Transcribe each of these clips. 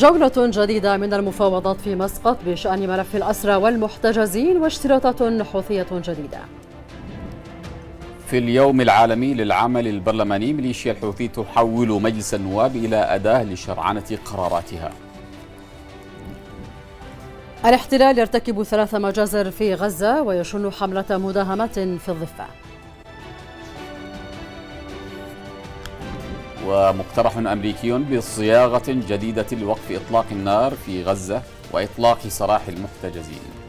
جولة جديدة من المفاوضات في مسقط بشأن ملف الأسرى والمحتجزين واشتراطات حوثية جديدة في اليوم العالمي للعمل البرلماني ميليشيا الحوثي تحول مجلس النواب إلى أداة لشرعنة قراراتها الاحتلال يرتكب ثلاث مجازر في غزة ويشن حملة مداهمة في الضفة ومقترح أمريكي بصياغة جديدة لوقف إطلاق النار في غزة وإطلاق سراح المحتجزين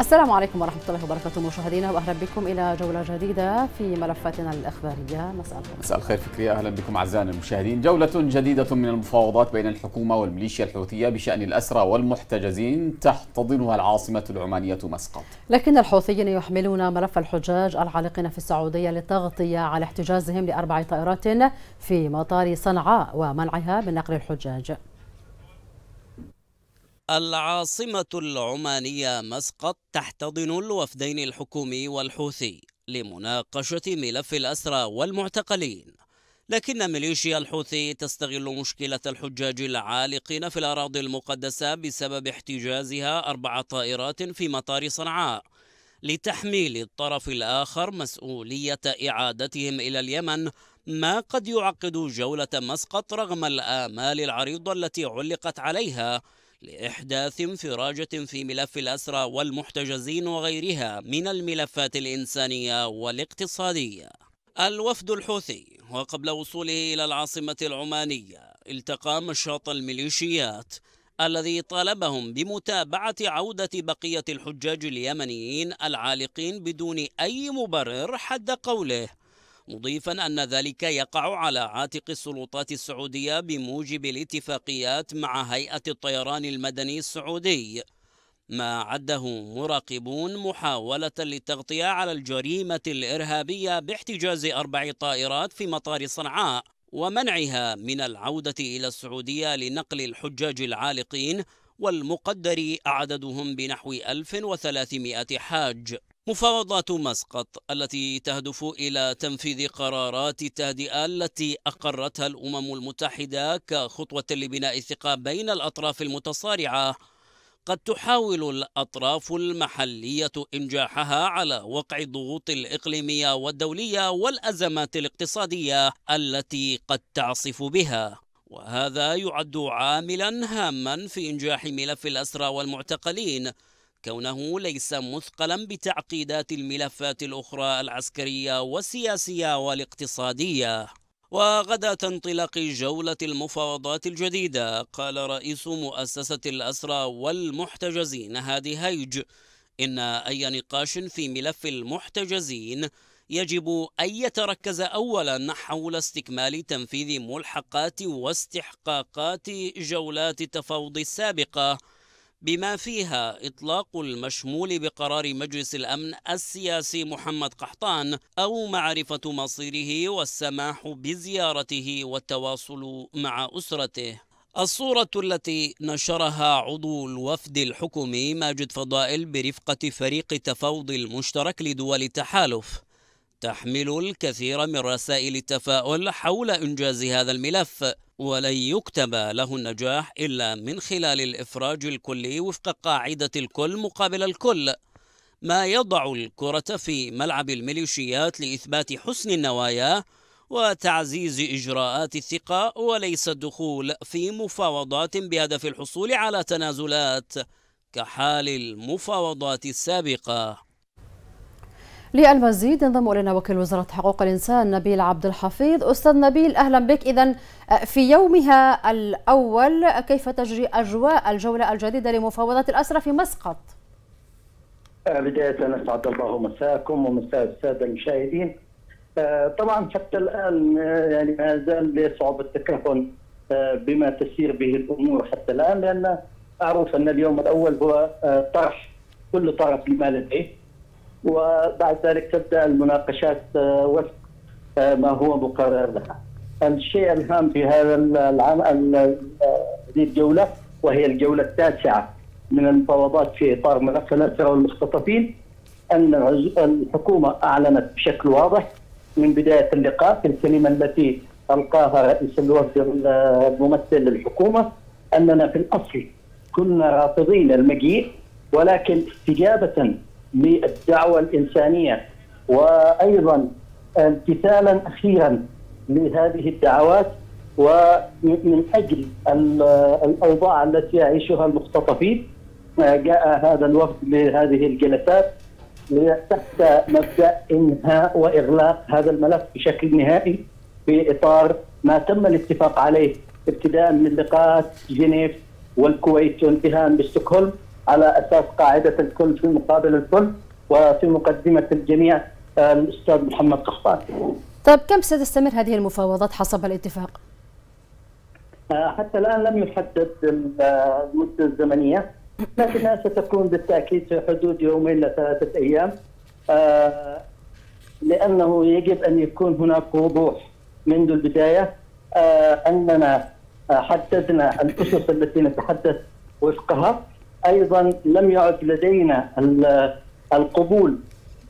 السلام عليكم ورحمة الله وبركاته مشاهدينا وأهلا بكم إلى جولة جديدة في ملفاتنا الإخبارية مساء الخير مساء الخير فكري أهلا بكم أعزائنا المشاهدين جولة جديدة من المفاوضات بين الحكومة والميليشيا الحوثية بشأن الأسرى والمحتجزين تحتضنها العاصمة العمانية مسقط لكن الحوثيين يحملون ملف الحجاج العالقين في السعودية للتغطية على احتجازهم لأربع طائرات في مطار صنعاء ومنعها من نقل الحجاج العاصمة العمانية مسقط تحتضن الوفدين الحكومي والحوثي لمناقشة ملف الأسرى والمعتقلين لكن ميليشيا الحوثي تستغل مشكلة الحجاج العالقين في الأراضي المقدسة بسبب احتجازها أربع طائرات في مطار صنعاء لتحميل الطرف الآخر مسؤولية إعادتهم إلى اليمن ما قد يعقد جولة مسقط رغم الآمال العريضة التي علقت عليها لإحداث انفراجة في ملف الأسرى والمحتجزين وغيرها من الملفات الإنسانية والاقتصادية الوفد الحوثي وقبل وصوله إلى العاصمة العمانية التقى مشاط الميليشيات الذي طالبهم بمتابعة عودة بقية الحجاج اليمنيين العالقين بدون أي مبرر حد قوله مضيفا أن ذلك يقع على عاتق السلطات السعودية بموجب الاتفاقيات مع هيئة الطيران المدني السعودي ما عده مراقبون محاولة للتغطية على الجريمة الإرهابية باحتجاز أربع طائرات في مطار صنعاء ومنعها من العودة إلى السعودية لنقل الحجاج العالقين والمقدر عددهم بنحو 1300 حاج مفاوضات مسقط التي تهدف إلى تنفيذ قرارات التهدئة التي أقرتها الأمم المتحدة كخطوة لبناء الثقة بين الأطراف المتصارعة قد تحاول الأطراف المحلية إنجاحها على وقع الضغوط الإقليمية والدولية والأزمات الاقتصادية التي قد تعصف بها وهذا يعد عاملا هاما في إنجاح ملف الأسرى والمعتقلين كونه ليس مثقلا بتعقيدات الملفات الأخرى العسكرية والسياسية والاقتصادية وغدا انطلاق جولة المفاوضات الجديدة قال رئيس مؤسسة الأسرى والمحتجزين هادي هيج إن أي نقاش في ملف المحتجزين يجب أن يتركز أولا حول استكمال تنفيذ ملحقات واستحقاقات جولات التفاوض السابقة بما فيها إطلاق المشمول بقرار مجلس الأمن السياسي محمد قحطان أو معرفة مصيره والسماح بزيارته والتواصل مع أسرته الصورة التي نشرها عضو الوفد الحكومي ماجد فضائل برفقة فريق تفاوض المشترك لدول التحالف تحمل الكثير من رسائل التفاؤل حول إنجاز هذا الملف ولن يكتب له النجاح إلا من خلال الإفراج الكلي وفق قاعدة الكل مقابل الكل ما يضع الكرة في ملعب الميليشيات لإثبات حسن النوايا وتعزيز إجراءات الثقة وليس الدخول في مفاوضات بهدف الحصول على تنازلات كحال المفاوضات السابقة للمزيد ينضم الينا وكيل وزاره حقوق الانسان نبيل عبد الحفيظ استاذ نبيل اهلا بك اذا آه، في يومها الاول كيف تجري اجواء الجوله الجديده لمفاوضات الاسرى في مسقط آه، بدايه اسعد الله مساكم ومساء الساده المشاهدين آه، طبعا حتى الان يعني ما زال بصعوبه التكهن بما تسير به الامور حتى الان لان اعرف ان اليوم الاول هو طرح كل طرف لما لديه وبعد ذلك تبدا المناقشات آه، وفق آه، ما هو مقرر لها. الشيء الهام في هذا العام آه، هذه الجوله وهي الجوله التاسعه من المفاوضات في اطار ملف الاسرى والمختطفين ان الحكومه اعلنت بشكل واضح من بدايه اللقاء في الكلمه التي القاها رئيس الوفد الممثل للحكومه اننا في الاصل كنا رافضين المجيء ولكن استجابه للدعوه الانسانيه وايضا امتثالا اخيرا لهذه الدعوات ومن اجل الاوضاع التي يعيشها المختطفين جاء هذا الوفد لهذه الجلسات تحت مبدا انهاء واغلاق هذا الملف بشكل نهائي في اطار ما تم الاتفاق عليه ابتداء من لقاءات جنيف والكويت وانتهاء بستوكهولم على اساس قاعده الكل في مقابل الكل وفي مقدمه الجميع الاستاذ محمد قحطان. طيب كم ستستمر هذه المفاوضات حسب الاتفاق؟ آه، حتى الان لم يحدد آه، المده الزمنيه لكنها ستكون بالتاكيد في حدود يومين لثلاثه ايام آه، لانه يجب ان يكون هناك وضوح منذ البدايه اننا حددنا الاسس التي نتحدث وفقها ايضا لم يعد لدينا القبول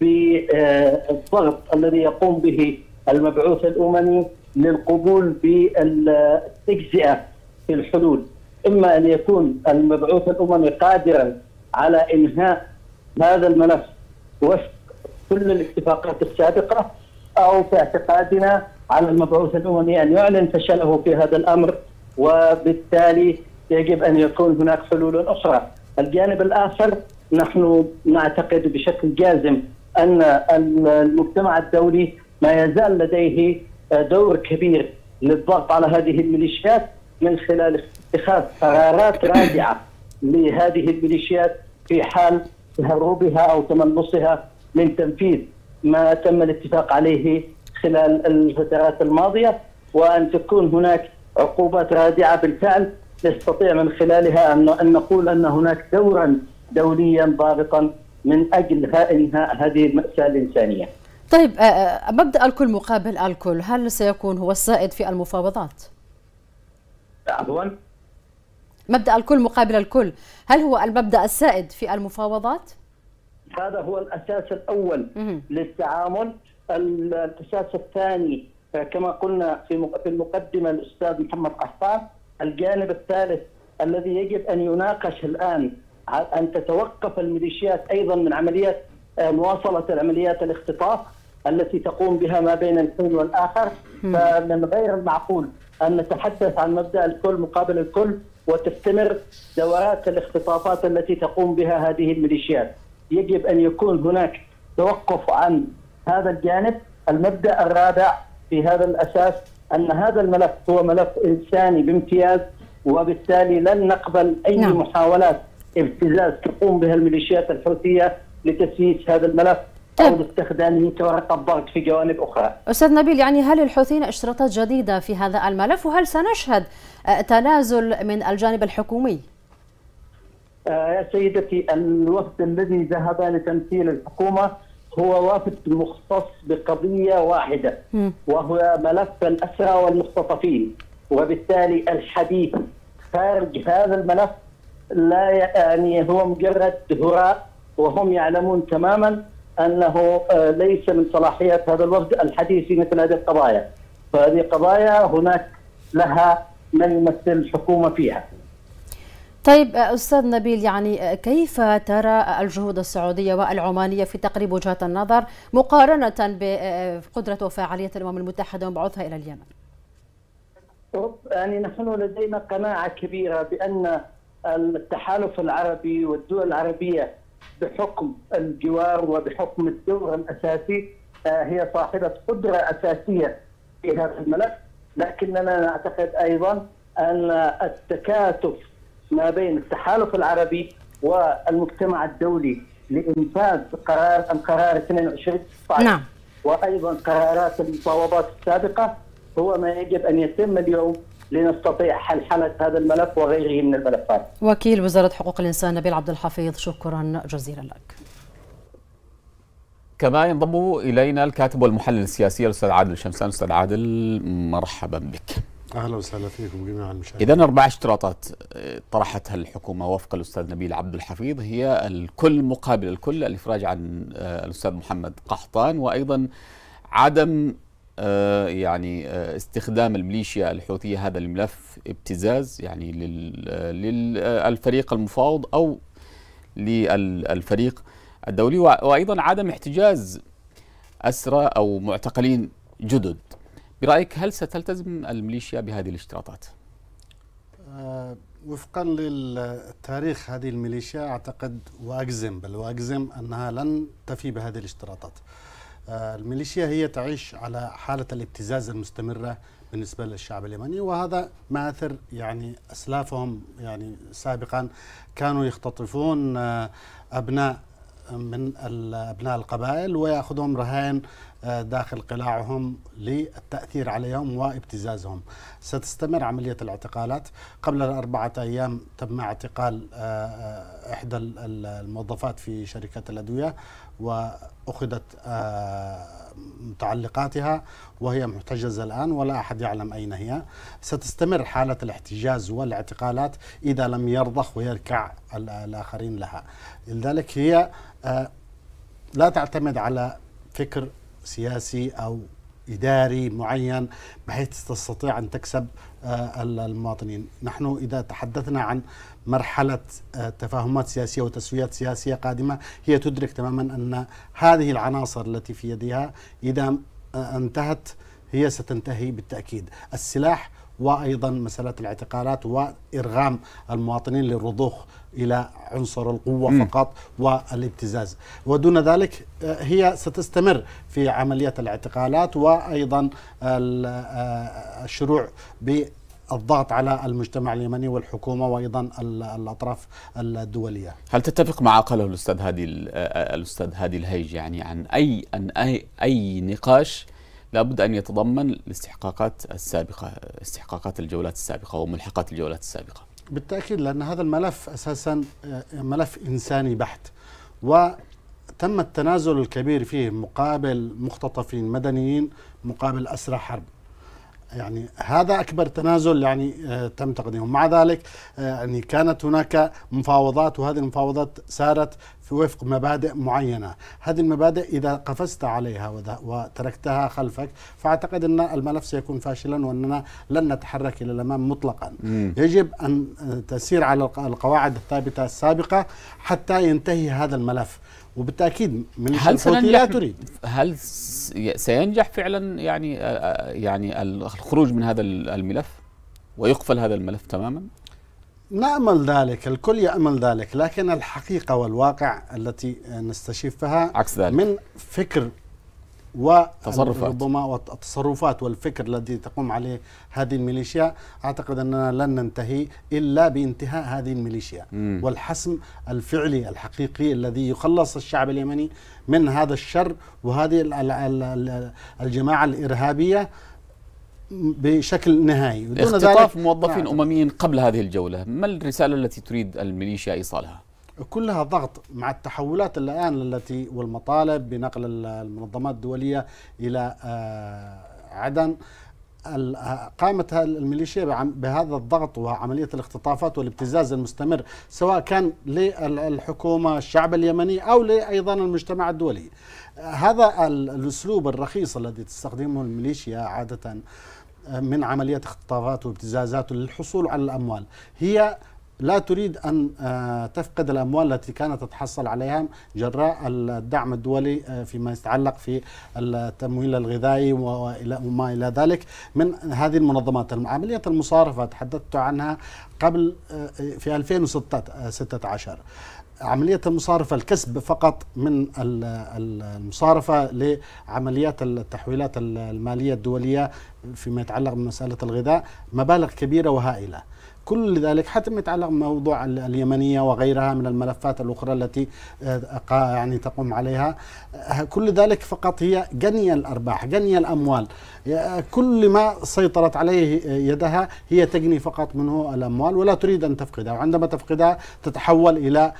بالضغط آه، الذي يقوم به المبعوث الاممي للقبول بالتجزئه في الحلول اما ان يكون المبعوث الاممي قادرا على انهاء هذا الملف وفق كل الاتفاقات السابقه او في اعتقادنا على المبعوث الاممي ان يعلن فشله في هذا الامر وبالتالي يجب ان يكون هناك حلول اخرى الجانب الآخر نحن نعتقد بشكل جازم أن المجتمع الدولي ما يزال لديه دور كبير للضغط على هذه الميليشيات من خلال اتخاذ قرارات رادعة لهذه الميليشيات في حال هروبها أو تملصها من تنفيذ ما تم الاتفاق عليه خلال الفترات الماضية وأن تكون هناك عقوبات رادعة بالفعل نستطيع من خلالها أن نقول أن هناك دورا دوليا ضابطا من أجل إنهاء هذه المأساة الإنسانية طيب آه، آه، مبدأ الكل مقابل الكل هل سيكون هو السائد في المفاوضات؟ عفوا مبدأ الكل مقابل الكل هل هو المبدأ السائد في المفاوضات؟ هذا هو الأساس الأول للتعامل الأساس الثاني آه، كما قلنا في المقدمة الأستاذ محمد قحطان الجانب الثالث الذي يجب ان يناقش الان ان تتوقف الميليشيات ايضا من عمليات آه، مواصله العمليات الاختطاف التي تقوم بها ما بين الحين والاخر فمن غير المعقول ان نتحدث عن مبدا الكل مقابل الكل وتستمر دورات الاختطافات التي تقوم بها هذه الميليشيات يجب ان يكون هناك توقف عن هذا الجانب المبدا الرابع في هذا الاساس ان هذا الملف هو ملف انساني بامتياز وبالتالي لن نقبل اي نعم. محاولات ابتزاز تقوم بها الميليشيات الحوثيه لتسييس هذا الملف او طيب. لاستخدامه كورقه ضغط في جوانب اخرى. استاذ نبيل يعني هل الحوثيين اشتراطات جديده في هذا الملف وهل سنشهد آه، تنازل من الجانب الحكومي؟ آه، يا سيدتي الوفد الذي ذهب لتمثيل الحكومه هو وفد مختص بقضية واحدة وهو ملف الأسرى والمختطفين وبالتالي الحديث خارج هذا الملف لا يعني هو مجرد هراء وهم يعلمون تماما أنه آه، ليس من صلاحية هذا الوفد الحديث في مثل هذه القضايا فهذه قضايا هناك لها من يمثل الحكومة فيها طيب استاذ نبيل يعني كيف ترى الجهود السعوديه والعمانيه في تقريب وجهات النظر مقارنه بقدره وفاعليه الامم المتحده وبعثها الى اليمن؟ يعني نحن لدينا قناعه كبيره بان التحالف العربي والدول العربيه بحكم الجوار وبحكم الدور الاساسي آه، هي صاحبه قدره اساسيه في هذا الملف لكننا نعتقد ايضا ان التكاتف ما بين التحالف العربي والمجتمع الدولي لإنفاذ قرار القرار 22 طيب. نعم وأيضا قرارات المفاوضات السابقة هو ما يجب أن يتم اليوم لنستطيع حل حالة هذا الملف وغيره من الملفات وكيل وزارة حقوق الإنسان نبيل عبد الحفيظ شكرا جزيلا لك كما ينضم إلينا الكاتب والمحلل السياسي الأستاذ عادل شمسان أستاذ عادل مرحبا بك اهلا وسهلا فيكم جميعا مشاهدينا اذا اربع اشتراطات آه، طرحتها الحكومه وفق الاستاذ نبيل عبد الحفيظ هي الكل مقابل الكل الافراج عن آه، الاستاذ محمد قحطان وايضا عدم آه، يعني استخدام الميليشيا الحوثيه هذا الملف ابتزاز يعني للفريق المفاوض او للفريق الدولي وايضا عدم احتجاز اسرى او معتقلين جدد برايك هل ستلتزم الميليشيا بهذه الاشتراطات؟ آه، وفقا للتاريخ هذه الميليشيا اعتقد واجزم بل واجزم انها لن تفي بهذه الاشتراطات. آه، الميليشيا هي تعيش على حاله الابتزاز المستمره بالنسبه للشعب اليمني وهذا ماثر يعني اسلافهم يعني سابقا كانوا يختطفون آه، ابناء من ابناء القبائل وياخذهم رهائن داخل قلاعهم للتأثير عليهم وابتزازهم ستستمر عملية الاعتقالات قبل أربعة أيام تم اعتقال آه، إحدى الموظفات في شركة الأدوية وأخذت آه، متعلقاتها وهي محتجزة الآن ولا أحد يعلم أين هي ستستمر حالة الاحتجاز والاعتقالات إذا لم يرضخ ويركع الآخرين لها لذلك هي آه، لا تعتمد على فكر سياسي أو إداري معين بحيث تستطيع أن تكسب آه، المواطنين نحن إذا تحدثنا عن مرحلة آه، تفاهمات سياسية وتسويات سياسية قادمة هي تدرك تماما أن هذه العناصر التي في يدها إذا آه، انتهت هي ستنتهي بالتأكيد السلاح وأيضا مسألة الاعتقالات وإرغام المواطنين للرضوخ إلى عنصر القوة م. فقط والابتزاز ودون ذلك آه، هي ستستمر في عملية الاعتقالات وأيضا آه، الشروع ب الضغط على المجتمع اليمني والحكومه وايضا الاطراف الدوليه. هل تتفق مع قاله الاستاذ هادي آه، الاستاذ هادي الهيج يعني عن اي ان اي اي نقاش لابد ان يتضمن الاستحقاقات السابقه استحقاقات الجولات السابقه وملحقات الجولات السابقه. بالتاكيد لان هذا الملف اساسا آه، ملف انساني بحت وتم التنازل الكبير فيه مقابل مختطفين مدنيين مقابل اسرى حرب يعني هذا اكبر تنازل يعني آه، تم تقديمه مع ذلك آه، يعني كانت هناك مفاوضات وهذه المفاوضات سارت في وفق مبادئ معينه هذه المبادئ اذا قفزت عليها وتركتها خلفك فاعتقد ان الملف سيكون فاشلا واننا لن نتحرك الى الامام مطلقا مم. يجب ان تسير على القواعد الثابته السابقه حتى ينتهي هذا الملف وبالتاكيد من هل سننجح لا تريد هل سينجح فعلا يعني آه، آه، يعني الخروج من هذا الملف ويقفل هذا الملف تماما؟ نامل ذلك، الكل يامل ذلك، لكن الحقيقه والواقع التي نستشفها عكس ذلك من فكر والتصرفات ربما والفكر الذي تقوم عليه هذه الميليشيا اعتقد اننا لن ننتهي الا بانتهاء هذه الميليشيا مم. والحسم الفعلي الحقيقي الذي يخلص الشعب اليمني من هذا الشر وهذه الجماعه الارهابيه بشكل نهائي اختطاف موظفين نعم. امميين قبل هذه الجوله ما الرساله التي تريد الميليشيا ايصالها كلها ضغط مع التحولات الآن التي والمطالب بنقل المنظمات الدولية إلى آه، عدن آه، قامت الميليشيا بهذا الضغط وعملية الاختطافات والابتزاز المستمر سواء كان للحكومة الشعب اليمني أو أيضا المجتمع الدولي هذا الأسلوب الرخيص الذي تستخدمه الميليشيا عادة آه، من عملية اختطافات وابتزازات للحصول على الأموال هي لا تريد أن آه، تفقد الأموال التي كانت تتحصل عليها جراء الدعم الدولي آه، فيما يتعلق في التمويل الغذائي وما إلى ذلك من هذه المنظمات عملية المصارفة تحدثت عنها قبل آه، في 2016 عملية المصارفة الكسب فقط من المصارفة لعمليات التحويلات المالية الدولية فيما يتعلق بمسألة الغذاء مبالغ كبيرة وهائلة كل ذلك حتمت يتعلق موضوع اليمنية وغيرها من الملفات الأخرى التي آه، يعني تقوم عليها آه، كل ذلك فقط هي جني الأرباح جني الأموال كل ما سيطرت عليه يدها هي تجني فقط منه الأموال ولا تريد أن تفقدها وعندما تفقدها تتحول إلى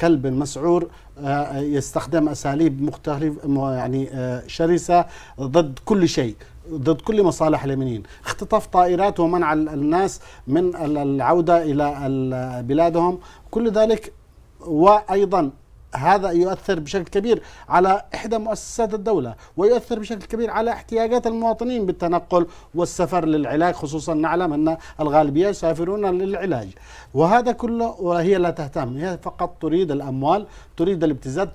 كلب مسعور آه، يستخدم اساليب مختلف يعني شرسه ضد كل شيء ضد كل مصالح اليمنيين اختطاف طائرات ومنع الناس من العودة إلى بلادهم كل ذلك وأيضا هذا يؤثر بشكل كبير على إحدى مؤسسات الدولة ويؤثر بشكل كبير على احتياجات المواطنين بالتنقل والسفر للعلاج خصوصا نعلم أن الغالبية يسافرون للعلاج وهذا كله وهي لا تهتم هي فقط تريد الأموال تريد الابتزاز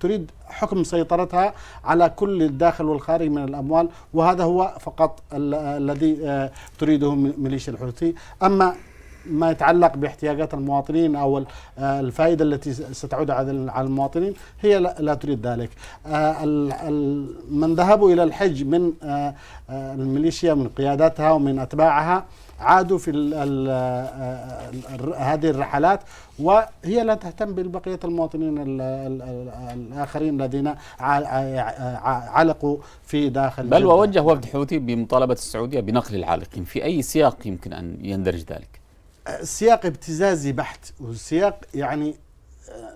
تريد حكم سيطرتها على كل الداخل والخارج من الأموال وهذا هو فقط الذي آه، تريده ميليشيا الحوثي أما ما يتعلق باحتياجات المواطنين او آه، الفائده التي ستعود على المواطنين هي لا تريد ذلك. آه، من ذهبوا الى الحج من الميليشيا آه، من قياداتها ومن اتباعها عادوا في هذه الرحلات وهي لا تهتم ببقية المواطنين الآخرين الذين علقوا في داخل بل ووجه وفد حوثي بمطالبة السعودية بنقل العالقين في أي سياق يمكن أن يندرج ذلك سياق ابتزازي بحت وسياق يعني آه،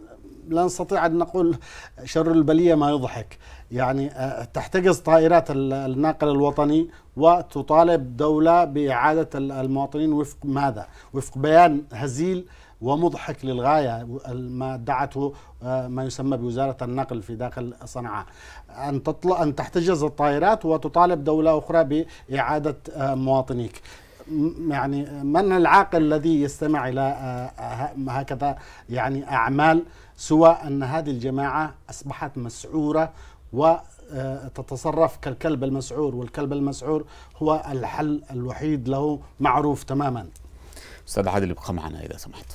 لا نستطيع أن نقول شر البلية ما يضحك يعني آه، تحتجز طائرات الناقل الوطني وتطالب دولة بإعادة المواطنين وفق ماذا؟ وفق بيان هزيل ومضحك للغاية ما ادعته آه، ما يسمى بوزارة النقل في داخل صنعاء أن, تطلع أن تحتجز الطائرات وتطالب دولة أخرى بإعادة مواطنيك يعني من العاقل الذي يستمع الى آه، آه، هكذا يعني اعمال سوى ان هذه الجماعه اصبحت مسعوره و آه، تتصرف كالكلب المسعور والكلب المسعور هو الحل الوحيد له معروف تماما استاذ عادل ابقى معنا اذا سمحت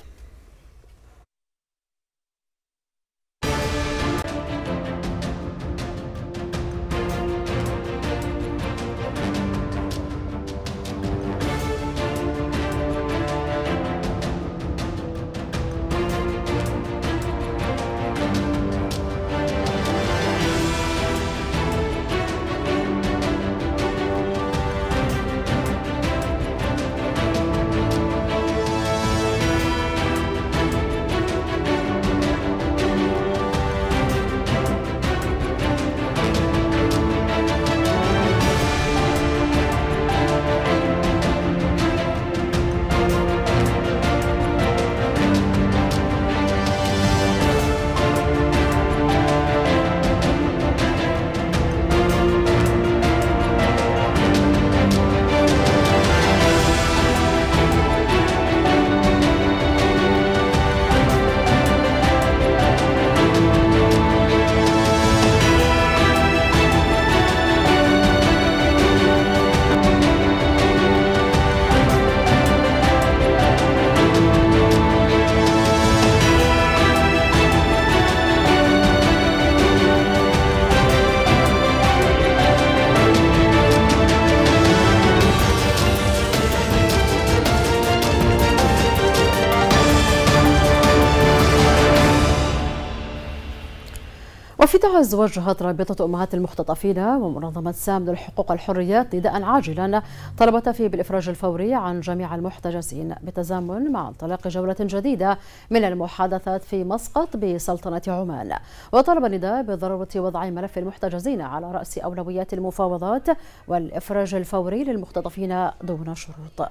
بتعز وجهت رابطة أمهات المختطفين ومنظمة سام للحقوق والحريات نداء عاجلا طلبت فيه بالإفراج الفوري عن جميع المحتجزين بالتزامن مع انطلاق جولة جديدة من المحادثات في مسقط بسلطنة عمان وطلب النداء بضرورة وضع ملف المحتجزين على رأس أولويات المفاوضات والإفراج الفوري للمختطفين دون شروط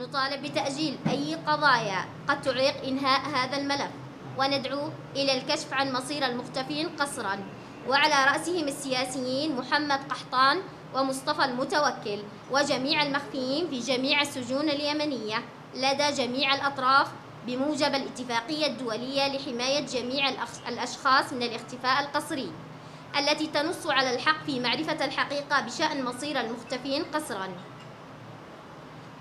نطالب بتأجيل أي قضايا قد تعيق إنهاء هذا الملف وندعو إلى الكشف عن مصير المختفين قسرا وعلى رأسهم السياسيين محمد قحطان ومصطفى المتوكل وجميع المخفيين في جميع السجون اليمنية لدى جميع الأطراف بموجب الاتفاقية الدولية لحماية جميع الأشخاص من الاختفاء القسري التي تنص على الحق في معرفة الحقيقة بشأن مصير المختفين قسرا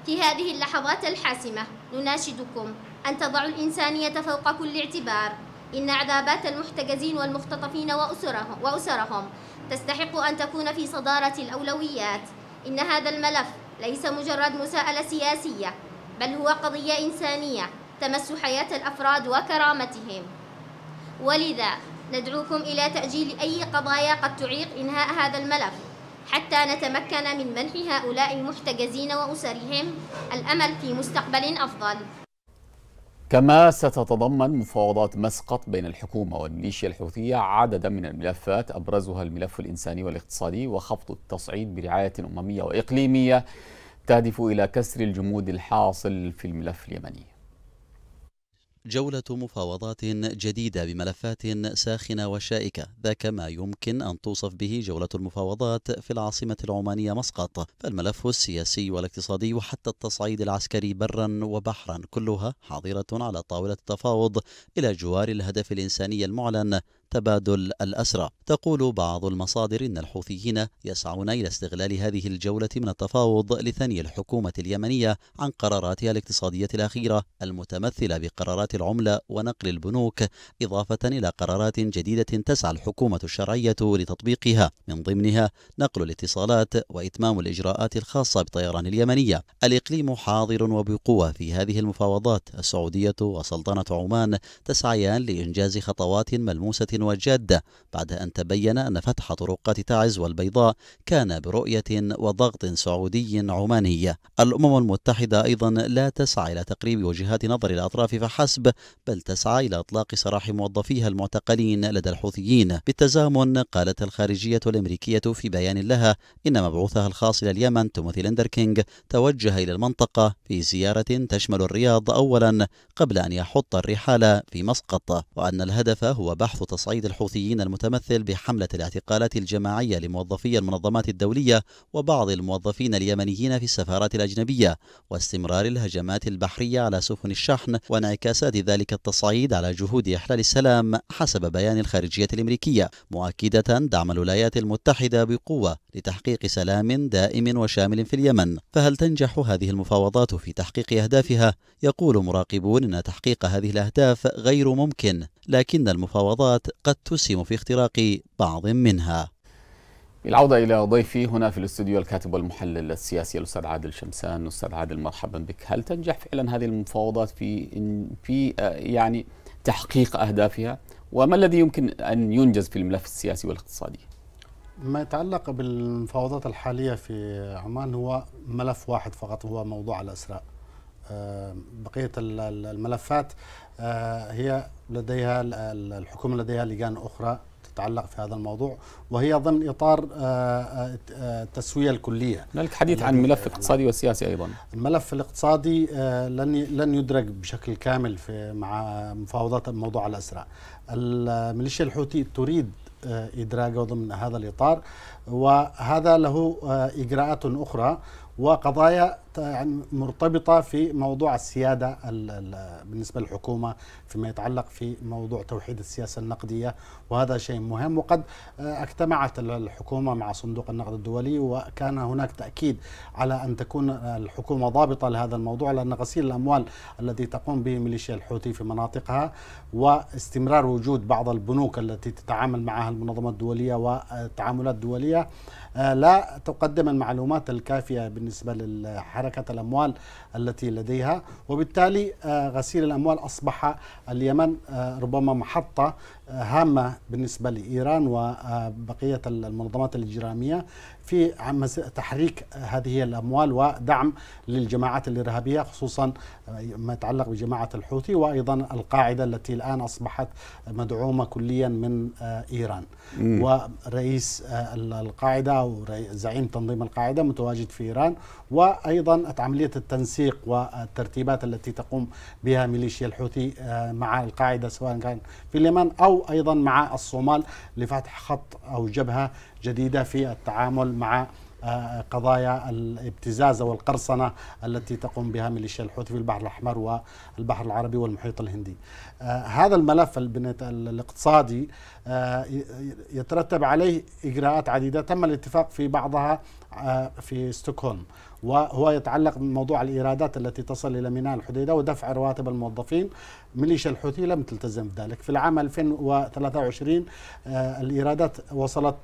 في هذه اللحظات الحاسمة نناشدكم أن تضع الإنسانية فوق كل اعتبار إن عذابات المحتجزين والمختطفين وأسرهم, وأسرهم تستحق أن تكون في صدارة الأولويات إن هذا الملف ليس مجرد مساءلة سياسية بل هو قضية إنسانية تمس حياة الأفراد وكرامتهم ولذا ندعوكم إلى تأجيل أي قضايا قد تعيق إنهاء هذا الملف حتى نتمكن من منح هؤلاء المحتجزين وأسرهم الأمل في مستقبل أفضل كما ستتضمن مفاوضات مسقط بين الحكومة والميليشيا الحوثية عددا من الملفات أبرزها الملف الإنساني والاقتصادي وخفض التصعيد برعاية أممية وإقليمية تهدف إلى كسر الجمود الحاصل في الملف اليمني جولة مفاوضات جديدة بملفات ساخنة وشائكة ذاك ما يمكن أن توصف به جولة المفاوضات في العاصمة العمانية مسقط فالملف السياسي والاقتصادي وحتى التصعيد العسكري برا وبحرا كلها حاضرة على طاولة التفاوض إلى جوار الهدف الإنساني المعلن تبادل الأسرى تقول بعض المصادر إن الحوثيين يسعون إلى استغلال هذه الجولة من التفاوض لثني الحكومة اليمنية عن قراراتها الاقتصادية الأخيرة المتمثلة بقرارات العملة ونقل البنوك إضافة إلى قرارات جديدة تسعى الحكومة الشرعية لتطبيقها من ضمنها نقل الاتصالات وإتمام الإجراءات الخاصة بالطيران اليمنية الإقليم حاضر وبقوة في هذه المفاوضات السعودية وسلطنة عمان تسعيان لإنجاز خطوات ملموسة وجادة بعد أن تبين أن فتح طرقات تعز والبيضاء كان برؤية وضغط سعودي عماني الأمم المتحدة أيضا لا تسعى إلى تقريب وجهات نظر الأطراف فحسب بل تسعى إلى إطلاق سراح موظفيها المعتقلين لدى الحوثيين بالتزامن قالت الخارجية الأمريكية في بيان لها إن مبعوثها الخاص إلى اليمن توموثي لندر كينج توجه إلى المنطقة في زيارة تشمل الرياض أولا قبل أن يحط الرحال في مسقط وأن الهدف هو بحث تصريح تصعيد الحوثيين المتمثل بحملة الاعتقالات الجماعية لموظفي المنظمات الدولية وبعض الموظفين اليمنيين في السفارات الأجنبية واستمرار الهجمات البحرية على سفن الشحن وانعكاسات ذلك التصعيد على جهود إحلال السلام حسب بيان الخارجية الأمريكية مؤكدة دعم الولايات المتحدة بقوة لتحقيق سلام دائم وشامل في اليمن فهل تنجح هذه المفاوضات في تحقيق أهدافها؟ يقول مراقبون أن تحقيق هذه الأهداف غير ممكن لكن المفاوضات قد تسهم في اختراق بعض منها العودة إلى ضيفي هنا في الاستوديو الكاتب والمحلل السياسي الأستاذ عادل شمسان أستاذ عادل مرحبا بك هل تنجح فعلا هذه المفاوضات في في آه، يعني تحقيق أهدافها وما الذي يمكن أن ينجز في الملف السياسي والاقتصادي ما يتعلق بالمفاوضات الحالية في عمان هو ملف واحد فقط هو موضوع الأسرى آه، بقية الملفات آه، هي لديها الحكومة لديها لجان أخرى تتعلق في هذا الموضوع وهي ضمن اطار التسويه آه، الكليه. هناك حديث عن ملف نعم. اقتصادي وسياسي ايضا. الملف الاقتصادي لن لن يدرك بشكل كامل في مع مفاوضات موضوع الاسرى. الميليشيا الحوثي تريد ادراجه ضمن هذا الاطار وهذا له آه، إجراءات أخرى وقضايا يعني مرتبطة في موضوع السيادة بالنسبة للحكومة فيما يتعلق في موضوع توحيد السياسة النقدية وهذا شيء مهم وقد آه، اجتمعت الحكومة مع صندوق النقد الدولي وكان هناك تأكيد على أن تكون الحكومة ضابطة لهذا الموضوع لأن غسيل الأموال الذي تقوم به ميليشيا الحوثي في مناطقها واستمرار وجود بعض البنوك التي تتعامل معها المنظمات الدولية والتعاملات الدولية آه، لا تقدم المعلومات الكافية بالنسبة لحركة الأموال التي لديها وبالتالي آه، غسيل الأموال أصبح اليمن آه، ربما محطة هامة بالنسبة لإيران وبقية المنظمات الإجرامية في تحريك هذه الأموال ودعم للجماعات الإرهابية خصوصا ما يتعلق بجماعة الحوثي وأيضا القاعدة التي الآن أصبحت مدعومة كليا من آه، إيران مم. ورئيس آه، القاعدة أو زعيم تنظيم القاعدة متواجد في إيران وأيضا عملية التنسيق والترتيبات التي تقوم بها ميليشيا الحوثي آه، مع القاعدة سواء كان في اليمن أو أيضا مع الصومال لفتح خط أو جبهة جديدة في التعامل مع آه، قضايا الابتزاز او القرصنه التي تقوم بها ميليشيا الحوثي في البحر الاحمر والبحر العربي والمحيط الهندي. آه، هذا الملف الاقتصادي آه، يترتب عليه اجراءات عديده تم الاتفاق في بعضها في ستوكهولم وهو يتعلق بموضوع الإيرادات التي تصل إلى ميناء الحديدة ودفع رواتب الموظفين ميليشيا الحوثي لم تلتزم بذلك في العام 2023 آه، الإيرادات وصلت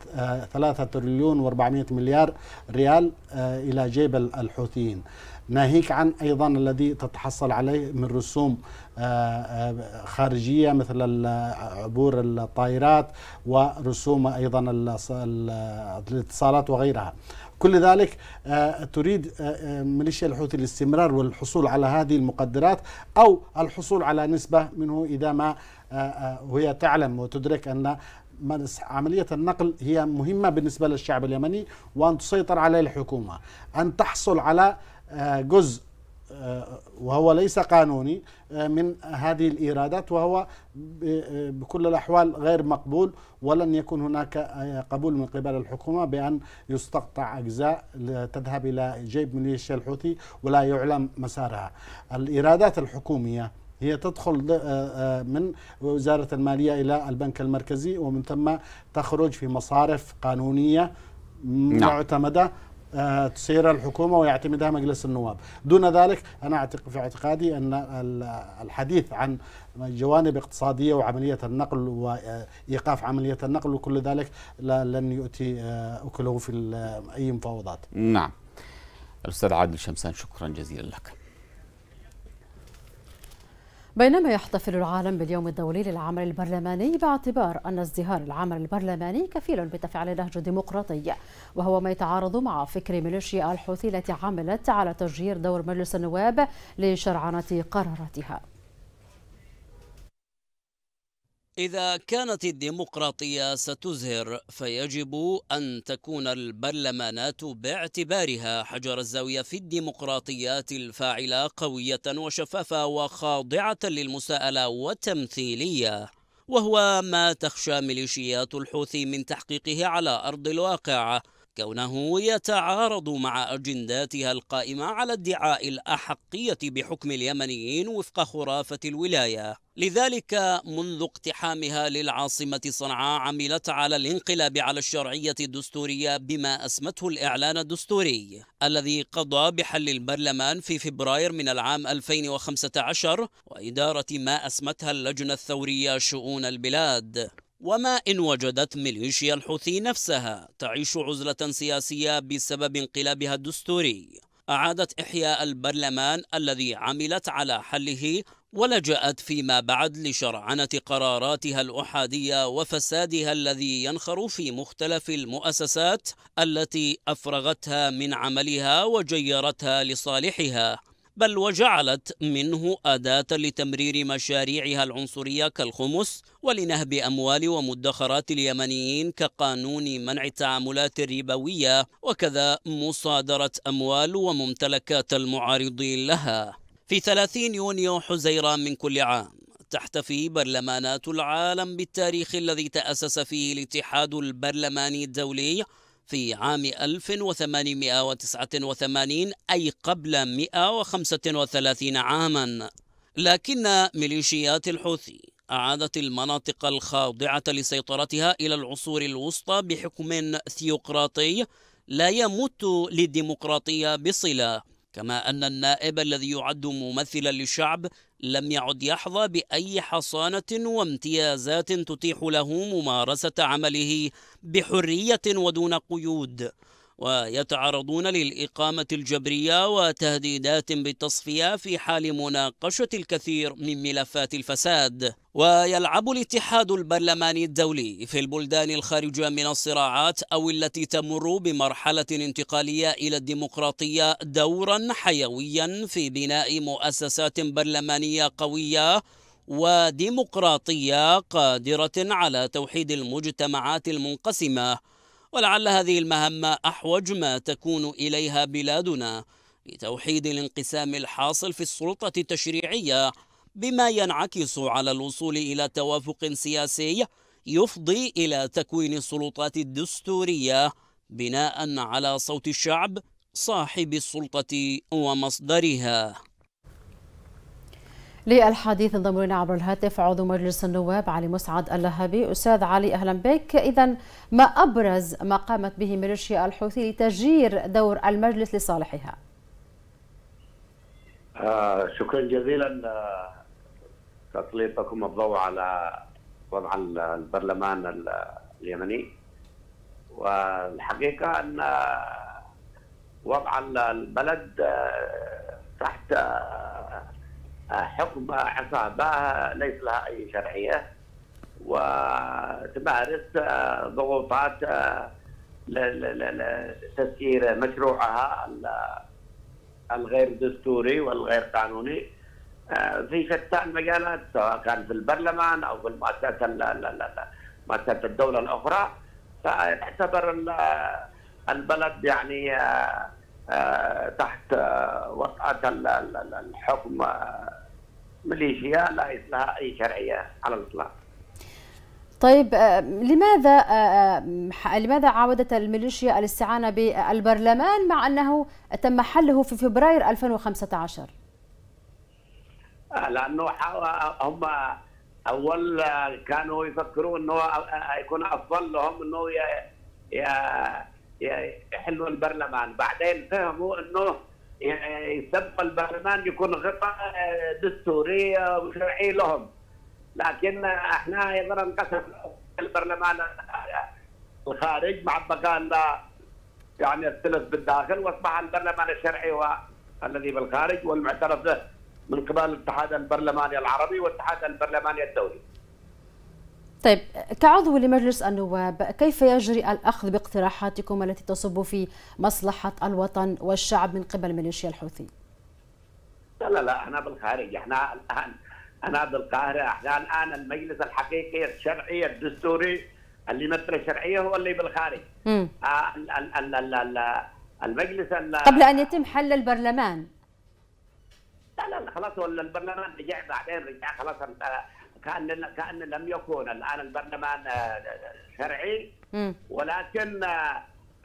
3 آه، تريليون و400 مليار ريال آه، إلى جيب الحوثيين ناهيك عن ايضا الذي تتحصل عليه من رسوم خارجيه مثل عبور الطائرات ورسوم ايضا الاتصالات وغيرها كل ذلك آه، تريد آه، آه، ميليشيا الحوثي الاستمرار والحصول على هذه المقدرات أو الحصول على نسبة منه إذا ما وهي تعلم وتدرك أن عملية النقل هي مهمة بالنسبة للشعب اليمني وأن تسيطر عليه الحكومة أن تحصل على جزء آه، وهو ليس قانوني آه، من هذه الإيرادات وهو آه، بكل الأحوال غير مقبول ولن يكون هناك قبول من قبل الحكومة بأن يستقطع أجزاء تذهب إلى جيب ميليشيا الحوثي ولا يعلم مسارها الإيرادات الحكومية هي تدخل من وزارة المالية إلى البنك المركزي ومن ثم تخرج في مصارف قانونية نعم. معتمدة آه، تصير الحكومة ويعتمدها مجلس النواب دون ذلك أنا أعتقد في اعتقادي أن الحديث عن جوانب اقتصادية وعملية النقل وإيقاف عملية النقل وكل ذلك لن يؤتي آه، أكله في أي مفاوضات نعم الأستاذ عادل شمسان شكرا جزيلا لك بينما يحتفل العالم باليوم الدولي للعمل البرلماني باعتبار أن ازدهار العمل البرلماني كفيل بتفعيل نهج ديمقراطي وهو ما يتعارض مع فكر ميليشيا الحوثي التي عملت على تشجير دور مجلس النواب لشرعنة قراراتها إذا كانت الديمقراطية ستزهر فيجب أن تكون البرلمانات باعتبارها حجر الزاوية في الديمقراطيات الفاعلة قوية وشفافة وخاضعة للمساءلة والتمثيلية وهو ما تخشى ميليشيات الحوثي من تحقيقه على أرض الواقع كونه يتعارض مع أجنداتها القائمة على ادعاء الأحقية بحكم اليمنيين وفق خرافة الولاية لذلك منذ اقتحامها للعاصمة صنعاء عملت على الانقلاب على الشرعية الدستورية بما أسمته الإعلان الدستوري الذي قضى بحل البرلمان في فبراير من العام 2015 وإدارة ما أسمتها اللجنة الثورية شؤون البلاد وما إن وجدت ميليشيا الحوثي نفسها تعيش عزلة سياسية بسبب انقلابها الدستوري أعادت إحياء البرلمان الذي عملت على حله ولجأت فيما بعد لشرعنة قراراتها الأحادية وفسادها الذي ينخر في مختلف المؤسسات التي أفرغتها من عملها وجيرتها لصالحها بل وجعلت منه أداة لتمرير مشاريعها العنصرية كالخمس ولنهب أموال ومدخرات اليمنيين كقانون منع التعاملات الربوية وكذا مصادرة أموال وممتلكات المعارضين لها في 30 يونيو حزيران من كل عام تحتفي برلمانات العالم بالتاريخ الذي تأسس فيه الاتحاد البرلماني الدولي في عام 1889 أي قبل 135 عاما لكن ميليشيات الحوثي أعادت المناطق الخاضعة لسيطرتها إلى العصور الوسطى بحكم ثيوقراطي لا يمت للديمقراطية بصلة كما أن النائب الذي يعد ممثلا للشعب لم يعد يحظى بأي حصانة وامتيازات تتيح له ممارسة عمله بحرية ودون قيود ويتعرضون للإقامة الجبرية وتهديدات بالتصفية في حال مناقشة الكثير من ملفات الفساد ويلعب الاتحاد البرلماني الدولي في البلدان الخارجة من الصراعات أو التي تمر بمرحلة انتقالية إلى الديمقراطية دورا حيويا في بناء مؤسسات برلمانية قوية وديمقراطية قادرة على توحيد المجتمعات المنقسمة ولعل هذه المهمة أحوج ما تكون إليها بلادنا لتوحيد الانقسام الحاصل في السلطة التشريعية بما ينعكس على الوصول إلى توافق سياسي يفضي إلى تكوين السلطات الدستورية بناء على صوت الشعب صاحب السلطة ومصدرها للحديث انضم الينا عبر الهاتف عضو مجلس النواب علي مسعد اللهبي استاذ علي اهلا بك اذا ما ابرز ما قامت به ميليشيا الحوثي لتجير دور المجلس لصالحها آه شكرا جزيلا آه، تسليطكم الضوء على وضع البرلمان اليمني والحقيقه ان آه، وضع البلد آه، تحت حقبه عصابه ليس لها اي شرعيه وتمارس آه، ضغوطات آه، لتسيير مشروعها الغير دستوري والغير قانوني آه، في شتى المجالات سواء كان في البرلمان او في المؤسسات مؤسسات الدوله الاخرى فيعتبر البلد يعني آه، تحت آه، وطأة الحكم آه، ميليشيا لا لها أي شرعية على الإطلاق طيب لماذا لماذا عاودت الميليشيا الاستعانه بالبرلمان مع انه تم حله في فبراير 2015 لانه هم اول كانوا يفكرون انه يكون افضل لهم انه يعني يحلوا البرلمان بعدين فهموا انه يعني يسبق البرلمان يكون غطاء آه، دستوري وشرعي آه، لهم لكن احنا ايضا انقسم البرلمان آه، الخارج مع بقاء يعني الثلث بالداخل واصبح البرلمان الشرعي هو الذي بالخارج والمعترف به من قبل الاتحاد البرلماني العربي والاتحاد البرلماني الدولي. طيب كعضو لمجلس النواب كيف يجري الأخذ باقتراحاتكم التي تصب في مصلحة الوطن والشعب من قبل ميليشيا الحوثي؟ لا لا لا احنا بالخارج احنا الان انا بالقاهره احنا الان المجلس الحقيقي الشرعي الدستوري اللي يمثل الشرعيه هو اللي بالخارج آه، ال ال ال المجلس قبل ان يتم حل البرلمان لا لا, لا خلاص البرلمان رجع بعدين رجع خلاص كان كان لم يكن الان البرلمان آه، شرعي ولكن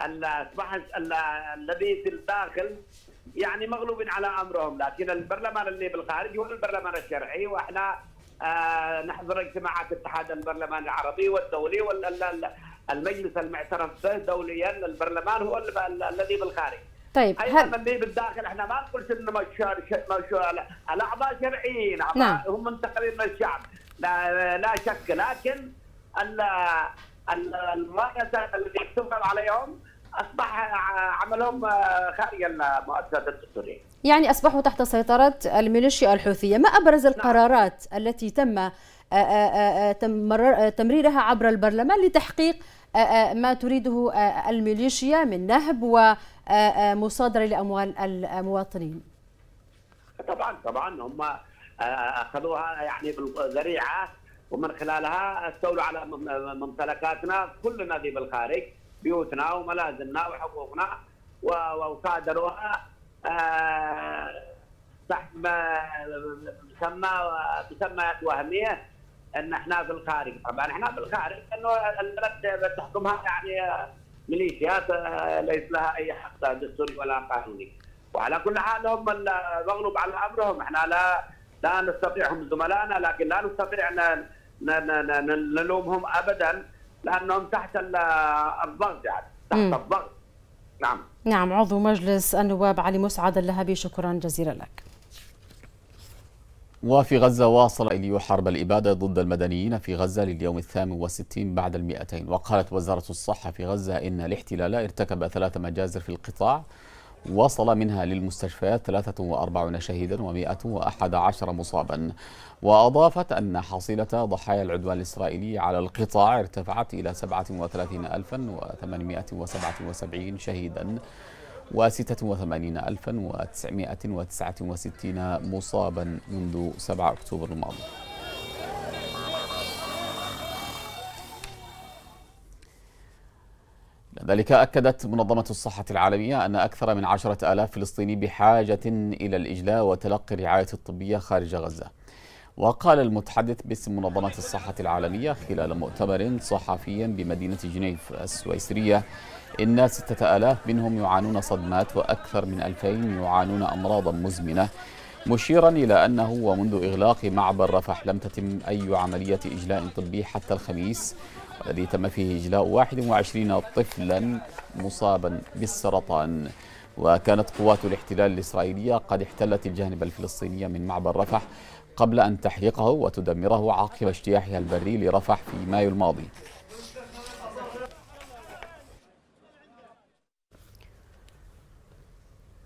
اصبح آه، الذي في الداخل يعني مغلوب على امرهم لكن البرلمان اللي بالخارج هو البرلمان الشرعي واحنا آه، نحضر اجتماعات اتحاد البرلمان العربي والدولي والمجلس المعترف به دوليا البرلمان هو الذي بالخارج طيب ايضا هل... اللي بالداخل احنا ما نقول مش الاعضاء شرعيين نعم. هم منتخبين من الشعب لا, لا شك لكن المؤسسات التي تفرض عليهم اصبح عملهم خارج المؤسسات الدستوريه. يعني اصبحوا تحت سيطره الميليشيا الحوثيه، ما ابرز نعم. القرارات التي تم آه، آه، آه، تمريرها عبر البرلمان لتحقيق ما تريده الميليشيا من نهب ومصادره لاموال المواطنين؟ طبعا طبعا هم اخذوها يعني بالذريعه ومن خلالها استولوا على ممتلكاتنا كلنا في بالخارج بيوتنا وملازمنا وحقوقنا وصادروها آه، تحت مسمى مسميات وهميه ان احنا في الخارج طبعا احنا في الخارج انه البلد تحكمها يعني ميليشيات آه، ليس لها اي حق دستوري ولا قانوني وعلى كل حال هم المغلوب على امرهم احنا لا لا نستطيعهم زملائنا لكن لا نستطيع ان نلومهم ابدا لانهم تحت الضغط يعني تحت الضغط نعم نعم عضو مجلس النواب علي مسعد اللهبي شكرا جزيلا لك وفي غزة واصل إليو حرب الإبادة ضد المدنيين في غزة لليوم الثامن والستين بعد المئتين وقالت وزارة الصحة في غزة إن الاحتلال ارتكب ثلاث مجازر في القطاع وصل منها للمستشفيات 43 شهيدا و111 مصابا وأضافت أن حصيلة ضحايا العدوان الإسرائيلي على القطاع ارتفعت إلى 37877 شهيدا و86969 مصابا منذ 7 أكتوبر الماضي ذلك أكدت منظمة الصحة العالمية أن أكثر من عشرة آلاف فلسطيني بحاجة إلى الإجلاء وتلقي الرعاية الطبية خارج غزة وقال المتحدث باسم منظمة الصحة العالمية خلال مؤتمر صحفي بمدينة جنيف السويسرية إن ستة آلاف منهم يعانون صدمات وأكثر من ألفين يعانون أمراضا مزمنة مشيرا إلى أنه ومنذ إغلاق معبر رفح لم تتم أي عملية إجلاء طبي حتى الخميس الذي تم فيه إجلاء 21 طفلا مصابا بالسرطان وكانت قوات الاحتلال الإسرائيلية قد احتلت الجانب الفلسطيني من معبر رفح قبل أن تحرقه وتدمره عقب اجتياحها البري لرفح في مايو الماضي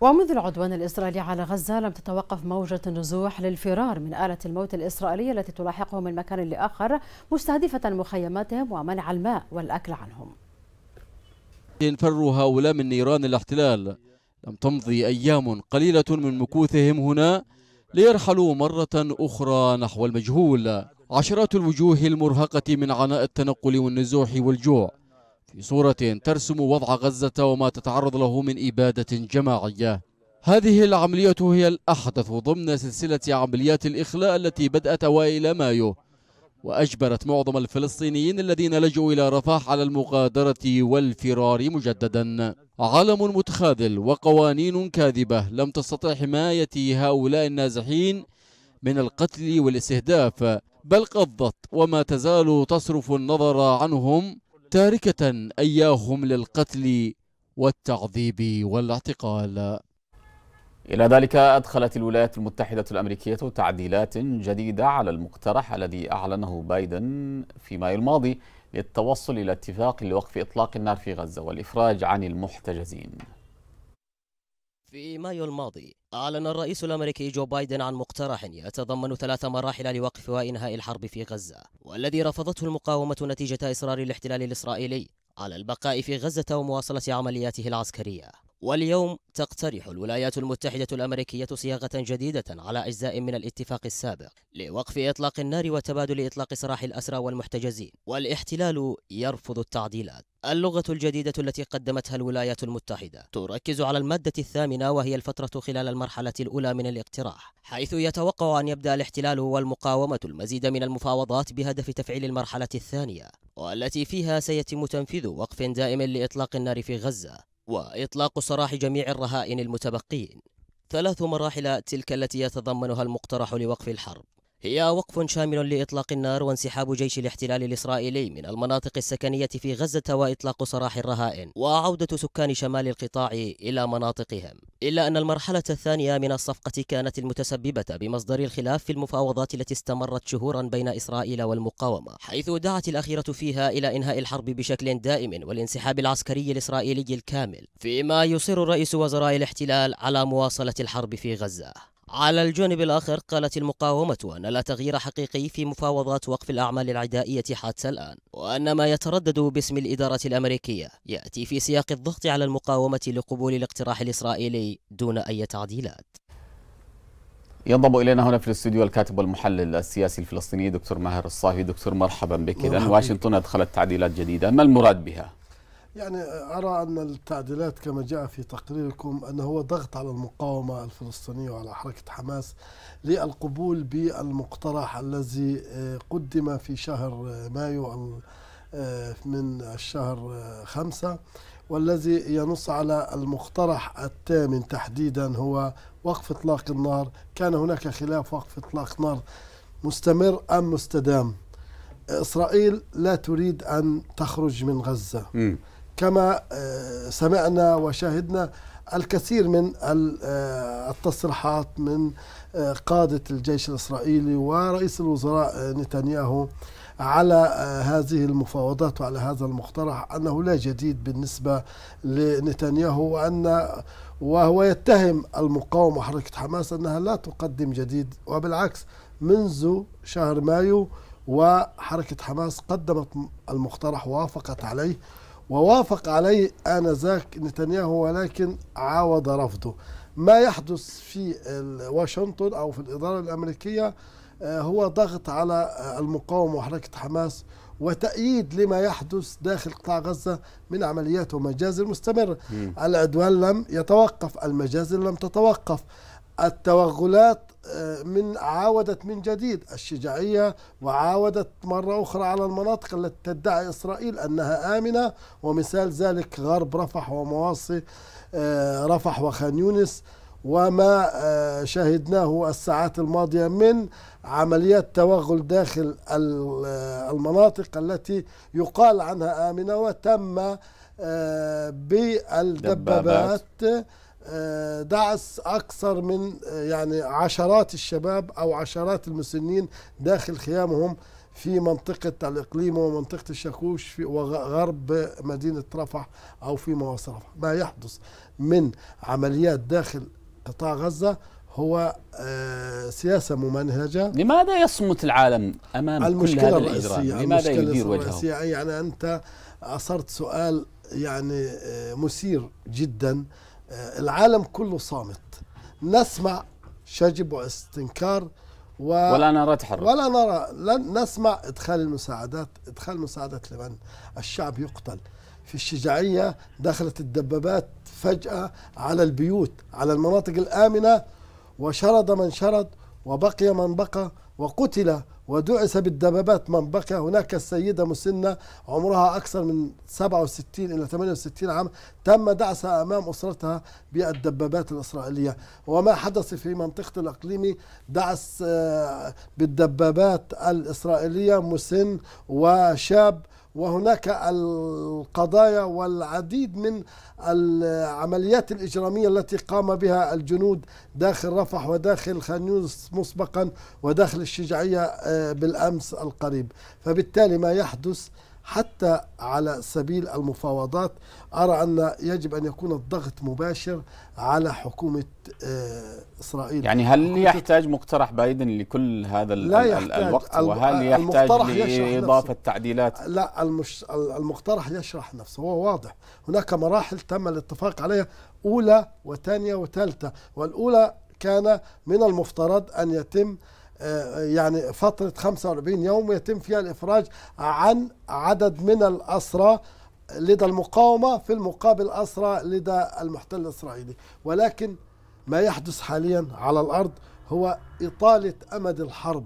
ومنذ العدوان الإسرائيلي على غزة لم تتوقف موجة النزوح للفرار من آلة الموت الإسرائيلية التي تلاحقهم من مكان لآخر مستهدفة مخيماتهم ومنع الماء والأكل عنهم ينفر هؤلاء من نيران الاحتلال لم تمضي أيام قليلة من مكوثهم هنا ليرحلوا مرة أخرى نحو المجهول عشرات الوجوه المرهقة من عناء التنقل والنزوح والجوع في صورة ترسم وضع غزة وما تتعرض له من إبادة جماعية هذه العملية هي الأحدث ضمن سلسلة عمليات الإخلاء التي بدأت وإلى مايو وأجبرت معظم الفلسطينيين الذين لجوا إلى رفح على المغادرة والفرار مجددا عالم متخاذل وقوانين كاذبة لم تستطع حماية هؤلاء النازحين من القتل والاستهداف بل قضت وما تزال تصرف النظر عنهم تاركة أياهم للقتل والتعذيب والاعتقال إلى ذلك أدخلت الولايات المتحدة الأمريكية تعديلات جديدة على المقترح الذي أعلنه بايدن في مايو الماضي للتوصل إلى اتفاق لوقف إطلاق النار في غزة والإفراج عن المحتجزين في مايو الماضي أعلن الرئيس الأمريكي جو بايدن عن مقترح يتضمن ثلاث مراحل لوقف وإنهاء الحرب في غزة والذي رفضته المقاومة نتيجة إصرار الاحتلال الإسرائيلي على البقاء في غزة ومواصلة عملياته العسكرية واليوم تقترح الولايات المتحدة الأمريكية صياغة جديدة على أجزاء من الاتفاق السابق لوقف إطلاق النار وتبادل إطلاق سراح الأسرى والمحتجزين والاحتلال يرفض التعديلات اللغة الجديدة التي قدمتها الولايات المتحدة تركز على المادة الثامنة وهي الفترة خلال المرحلة الأولى من الاقتراح حيث يتوقع أن يبدأ الاحتلال والمقاومة المزيد من المفاوضات بهدف تفعيل المرحلة الثانية والتي فيها سيتم تنفيذ وقف دائم لإطلاق النار في غزة وإطلاق سراح جميع الرهائن المتبقين ثلاث مراحل تلك التي يتضمنها المقترح لوقف الحرب هي وقف شامل لإطلاق النار وانسحاب جيش الاحتلال الإسرائيلي من المناطق السكنية في غزة وإطلاق سراح الرهائن وعودة سكان شمال القطاع إلى مناطقهم إلا أن المرحلة الثانية من الصفقة كانت المتسببة بمصدر الخلاف في المفاوضات التي استمرت شهورا بين إسرائيل والمقاومة حيث دعت الأخيرة فيها إلى إنهاء الحرب بشكل دائم والانسحاب العسكري الإسرائيلي الكامل فيما يصر رئيس وزراء الاحتلال على مواصلة الحرب في غزة على الجانب الآخر قالت المقاومة أن لا تغيير حقيقي في مفاوضات وقف الأعمال العدائية حتى الآن وأن ما يتردد باسم الإدارة الأمريكية يأتي في سياق الضغط على المقاومة لقبول الاقتراح الإسرائيلي دون أي تعديلات ينضم الينا هنا في الاستوديو الكاتب والمحلل السياسي الفلسطيني دكتور ماهر الصافي دكتور مرحبا بك اذا واشنطن ادخلت تعديلات جديده ما المراد بها يعني أرى أن التعديلات كما جاء في تقريركم أنه هو ضغط على المقاومة الفلسطينية وعلى حركة حماس للقبول بالمقترح الذي آه، قدم في شهر آه، مايو آه، من الشهر خمسة والذي ينص على المقترح الثامن تحديدا هو وقف اطلاق النار كان هناك خلاف وقف اطلاق نار مستمر ام مستدام اسرائيل لا تريد ان تخرج من غزه م. كما آه، سمعنا وشاهدنا الكثير من آه، التصريحات من آه، قادة الجيش الإسرائيلي ورئيس الوزراء نتنياهو على هذه المفاوضات وعلى هذا المقترح أنه لا جديد بالنسبة لنتنياهو وأن وهو يتهم المقاومة وحركة حماس أنها لا تقدم جديد وبالعكس منذ شهر مايو وحركة حماس قدمت المقترح ووافقت عليه ووافق عليه آنذاك نتنياهو ولكن عاود رفضه ما يحدث في واشنطن أو في الإدارة الأمريكية آه، هو ضغط على آه، المقاومة وحركة حماس وتأييد لما يحدث داخل قطاع غزة من عمليات ومجازر مستمرة العدوان لم يتوقف المجازر لم تتوقف التوغلات آه، من عاودت من جديد الشجاعية وعاودت مرة أخرى على المناطق التي تدعي إسرائيل أنها آمنة ومثال ذلك غرب رفح ومواصي آه، رفح وخان يونس وما آه، شهدناه الساعات الماضية من عمليات توغل داخل المناطق التي يقال عنها آمنة وتم بالدبابات دعس أكثر من يعني عشرات الشباب أو عشرات المسنين داخل خيامهم في منطقة الإقليم ومنطقة الشاكوش في وغرب مدينة رفح أو في مواصل رفح ما يحدث من عمليات داخل قطاع غزة هو آه، سياسة ممنهجة لماذا يصمت العالم أمام المشكلة كل هذا الرئيسية لماذا يدير وجهه يعني أنت أثرت سؤال يعني آه، مثير جدا آه، العالم كله صامت نسمع شجب واستنكار و ولا نرى تحرك ولا نرى لن نسمع ادخال المساعدات ادخال مساعدات لمن الشعب يقتل في الشجاعيه دخلت الدبابات فجاه على البيوت على المناطق الامنه وشرد من شرد وبقي من بقى وقتل ودعس بالدبابات من بكى هناك السيدة مسنة عمرها أكثر من 67 إلى 68 عام تم دعسها أمام أسرتها بالدبابات الإسرائيلية وما حدث في منطقة الأقليمي دعس آه، بالدبابات الإسرائيلية مسن وشاب وهناك القضايا والعديد من العمليات الإجرامية التي قام بها الجنود داخل رفح وداخل خانيوز مسبقا وداخل الشجاعية آه، بالأمس القريب فبالتالي ما يحدث حتى على سبيل المفاوضات أرى أن يجب أن يكون الضغط مباشر على حكومة آه، إسرائيل يعني هل يحتاج مقترح بايدن لكل هذا لا يحتاج الوقت وهل يحتاج لإضافة تعديلات لا المش المقترح يشرح نفسه هو واضح هناك مراحل تم الاتفاق عليها أولى وثانية وثالثة والأولى كان من المفترض أن يتم آه، يعني فترة 45 يوم يتم فيها الإفراج عن عدد من الأسرى لدى المقاومة في المقابل أسرى لدى المحتل الإسرائيلي ولكن ما يحدث حاليا على الأرض هو إطالة أمد الحرب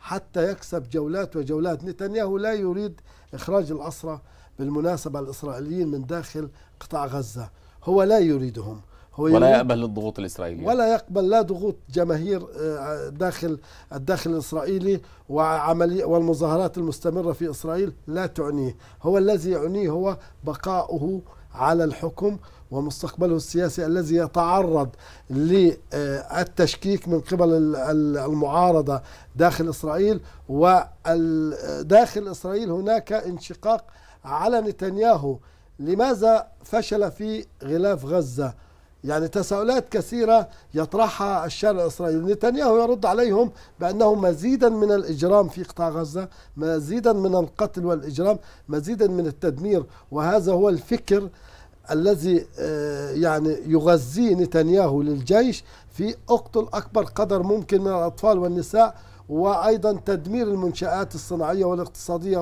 حتى يكسب جولات وجولات نتنياهو لا يريد إخراج الأسرى بالمناسبة الإسرائيليين من داخل قطاع غزة هو لا يريدهم هو ولا يقبل الضغوط الإسرائيلية ولا يقبل لا ضغوط جماهير آه، داخل الداخل الإسرائيلي وعملي والمظاهرات المستمرة في إسرائيل لا تعنيه هو الذي يعنيه هو بقاؤه على الحكم ومستقبله السياسي الذي يتعرض للتشكيك من قبل المعارضة داخل إسرائيل وداخل إسرائيل هناك انشقاق على نتنياهو لماذا فشل في غلاف غزة يعني تساؤلات كثيرة يطرحها الشارع الإسرائيلي نتنياهو يرد عليهم بأنه مزيدا من الإجرام في قطاع غزة مزيدا من القتل والإجرام مزيدا من التدمير وهذا هو الفكر الذي آه، يعني يغذيه نتنياهو للجيش في اقتل أكبر قدر ممكن من الأطفال والنساء وايضا تدمير المنشات الصناعيه والاقتصاديه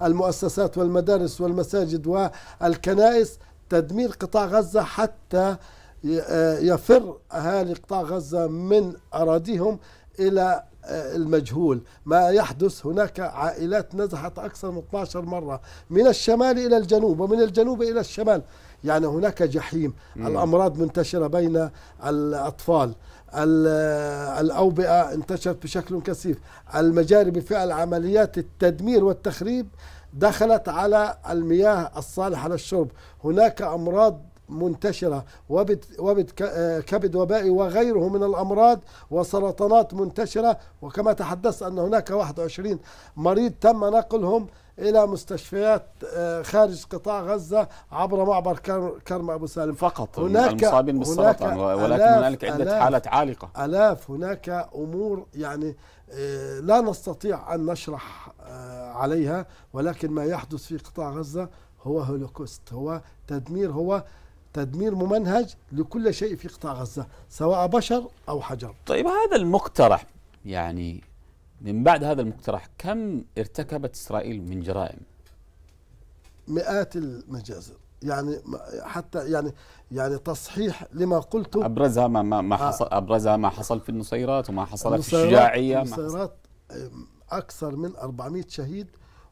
والمؤسسات والمدارس والمساجد والكنائس تدمير قطاع غزه حتى يفر أهالي قطاع غزة من أراضيهم إلى آه، المجهول ما يحدث هناك عائلات نزحت أكثر من 12 مرة من الشمال إلى الجنوب ومن الجنوب إلى الشمال يعني هناك جحيم مم. الأمراض منتشرة بين الأطفال آه، الأوبئة انتشرت بشكل كثيف المجاري بفعل عمليات التدمير والتخريب دخلت على المياه الصالحة للشرب هناك أمراض منتشرة وكبد آه، كبد وبائي وغيره من الأمراض وسرطانات منتشرة وكما تحدثت أن هناك 21 مريض تم نقلهم إلى مستشفيات آه، خارج قطاع غزة عبر معبر كرم أبو سالم فقط هناك المصابين بالسرطان ولكن هنالك عدة حالات عالقة ألاف هناك أمور يعني آه، لا نستطيع أن نشرح عليها ولكن ما يحدث في قطاع غزة هو هولوكوست هو تدمير هو تدمير ممنهج لكل شيء في قطاع غزة سواء بشر أو حجر طيب هذا المقترح يعني من بعد هذا المقترح كم ارتكبت إسرائيل من جرائم مئات المجازر يعني حتى يعني يعني تصحيح لما قلته ابرزها ما ما آه. حصل ابرزها ما حصل في النصيرات وما حصل في الشجاعيه النصيرات اكثر من 400 شهيد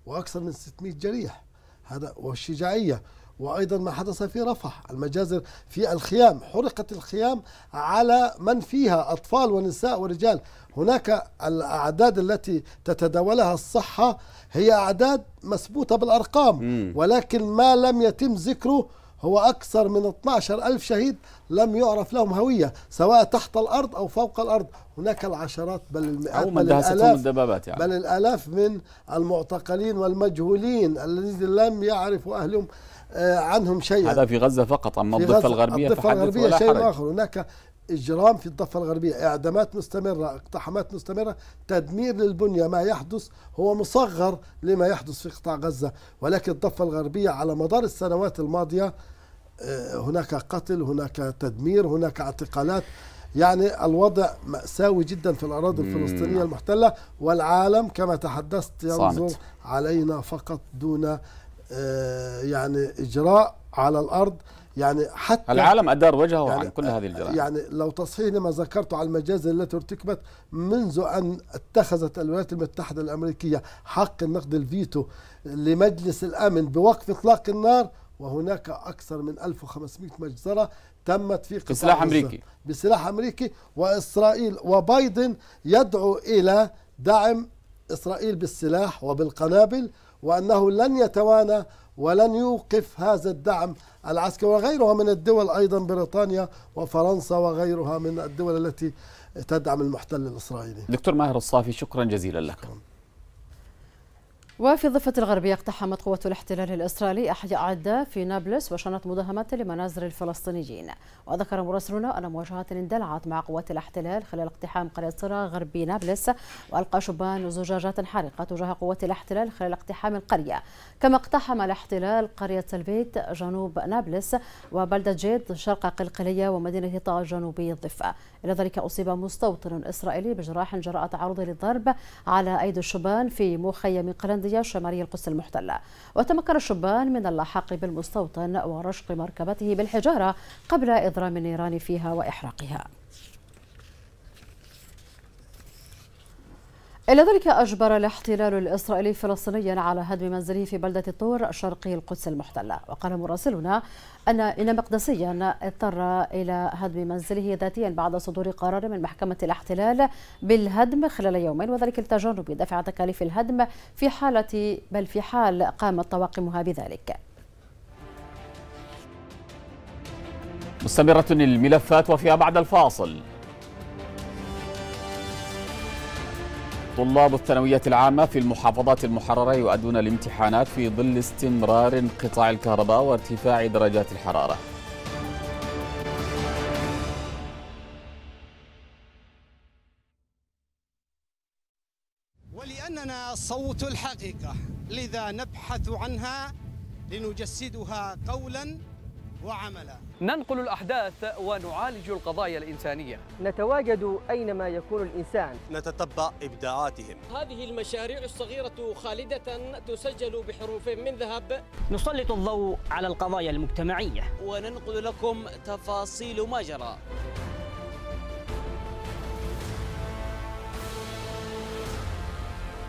واكثر من 600 جريح هذا والشجاعيه وأيضا ما حدث في رفح المجازر في الخيام حرقت الخيام على من فيها أطفال ونساء ورجال هناك الأعداد التي تتداولها الصحة هي أعداد مثبوتة بالأرقام ولكن ما لم يتم ذكره هو أكثر من 12 ألف شهيد لم يعرف لهم هوية سواء تحت الأرض أو فوق الأرض هناك العشرات بل المئات بل الآلاف, الدبابات يعني. بل الآلاف من المعتقلين والمجهولين الذين لم يعرفوا أهلهم آه، عنهم شيئا هذا في غزة فقط أما الضفة الغربية الضفة الغربية شيء آخر هناك إجرام في الضفة الغربية إعدامات مستمرة اقتحامات مستمرة تدمير للبنية ما يحدث هو مصغر لما يحدث في قطاع غزة ولكن الضفة الغربية على مدار السنوات الماضية آه، هناك قتل هناك تدمير هناك اعتقالات يعني الوضع مأساوي جدا في الأراضي الفلسطينية المحتلة والعالم كما تحدثت ينظر صامت. علينا فقط دون آه، يعني إجراء على الأرض يعني حتى العالم أدار وجهه يعني عن كل هذه الجرائم يعني لو تصحيح لما ذكرت عن المجازر التي ارتكبت منذ أن اتخذت الولايات المتحدة الأمريكية حق النقد الفيتو لمجلس الأمن بوقف إطلاق النار وهناك أكثر من 1500 مجزرة تمت في قطاع بسلاح أمريكي بسلاح أمريكي وإسرائيل وبايدن يدعو إلى دعم إسرائيل بالسلاح وبالقنابل وأنه لن يتوانى ولن يوقف هذا الدعم العسكري وغيرها من الدول أيضا بريطانيا وفرنسا وغيرها من الدول التي تدعم المحتل الإسرائيلي دكتور ماهر الصافي شكرا جزيلا لك شكرا. وفي الضفة الغربية اقتحمت قوة الاحتلال الإسرائيلي أحياء عدة في نابلس وشنت مداهمات لمنازل الفلسطينيين وذكر مراسلنا أن مواجهات اندلعت مع قوات الاحتلال خلال اقتحام قرية صرا غربي نابلس وألقى شبان زجاجات حارقة تجاه قوات الاحتلال خلال اقتحام القرية كما اقتحم الاحتلال قرية البيت جنوب نابلس وبلدة جيد شرق قلقلية ومدينة طاج جنوبي الضفة إلى ذلك أصيب مستوطن إسرائيلي بجراح جراء تعرض للضرب على أيدي الشبان في مخيم قلندية شمالي القدس المحتلة وتمكن الشبان من اللحاق بالمستوطن ورشق مركبته بالحجارة قبل إضرام النيران فيها وإحراقها إلى ذلك أجبر الاحتلال الإسرائيلي فلسطينيا على هدم منزله في بلدة الطور الشرقي القدس المحتلة وقال مراسلنا أن إن مقدسيا اضطر إلى هدم منزله ذاتيا بعد صدور قرار من محكمة الاحتلال بالهدم خلال يومين وذلك لتجنب دفع تكاليف الهدم في حالة بل في حال قامت طواقمها بذلك مستمرة الملفات وفيها بعد الفاصل طلاب الثانوية العامة في المحافظات المحررة يؤدون الامتحانات في ظل استمرار انقطاع الكهرباء وارتفاع درجات الحرارة ولأننا صوت الحقيقة لذا نبحث عنها لنجسدها قولاً وعملا ننقل الأحداث ونعالج القضايا الإنسانية نتواجد أينما يكون الإنسان نتتبع إبداعاتهم هذه المشاريع الصغيرة خالدة تسجل بحروف من ذهب نسلط الضوء على القضايا المجتمعية وننقل لكم تفاصيل ما جرى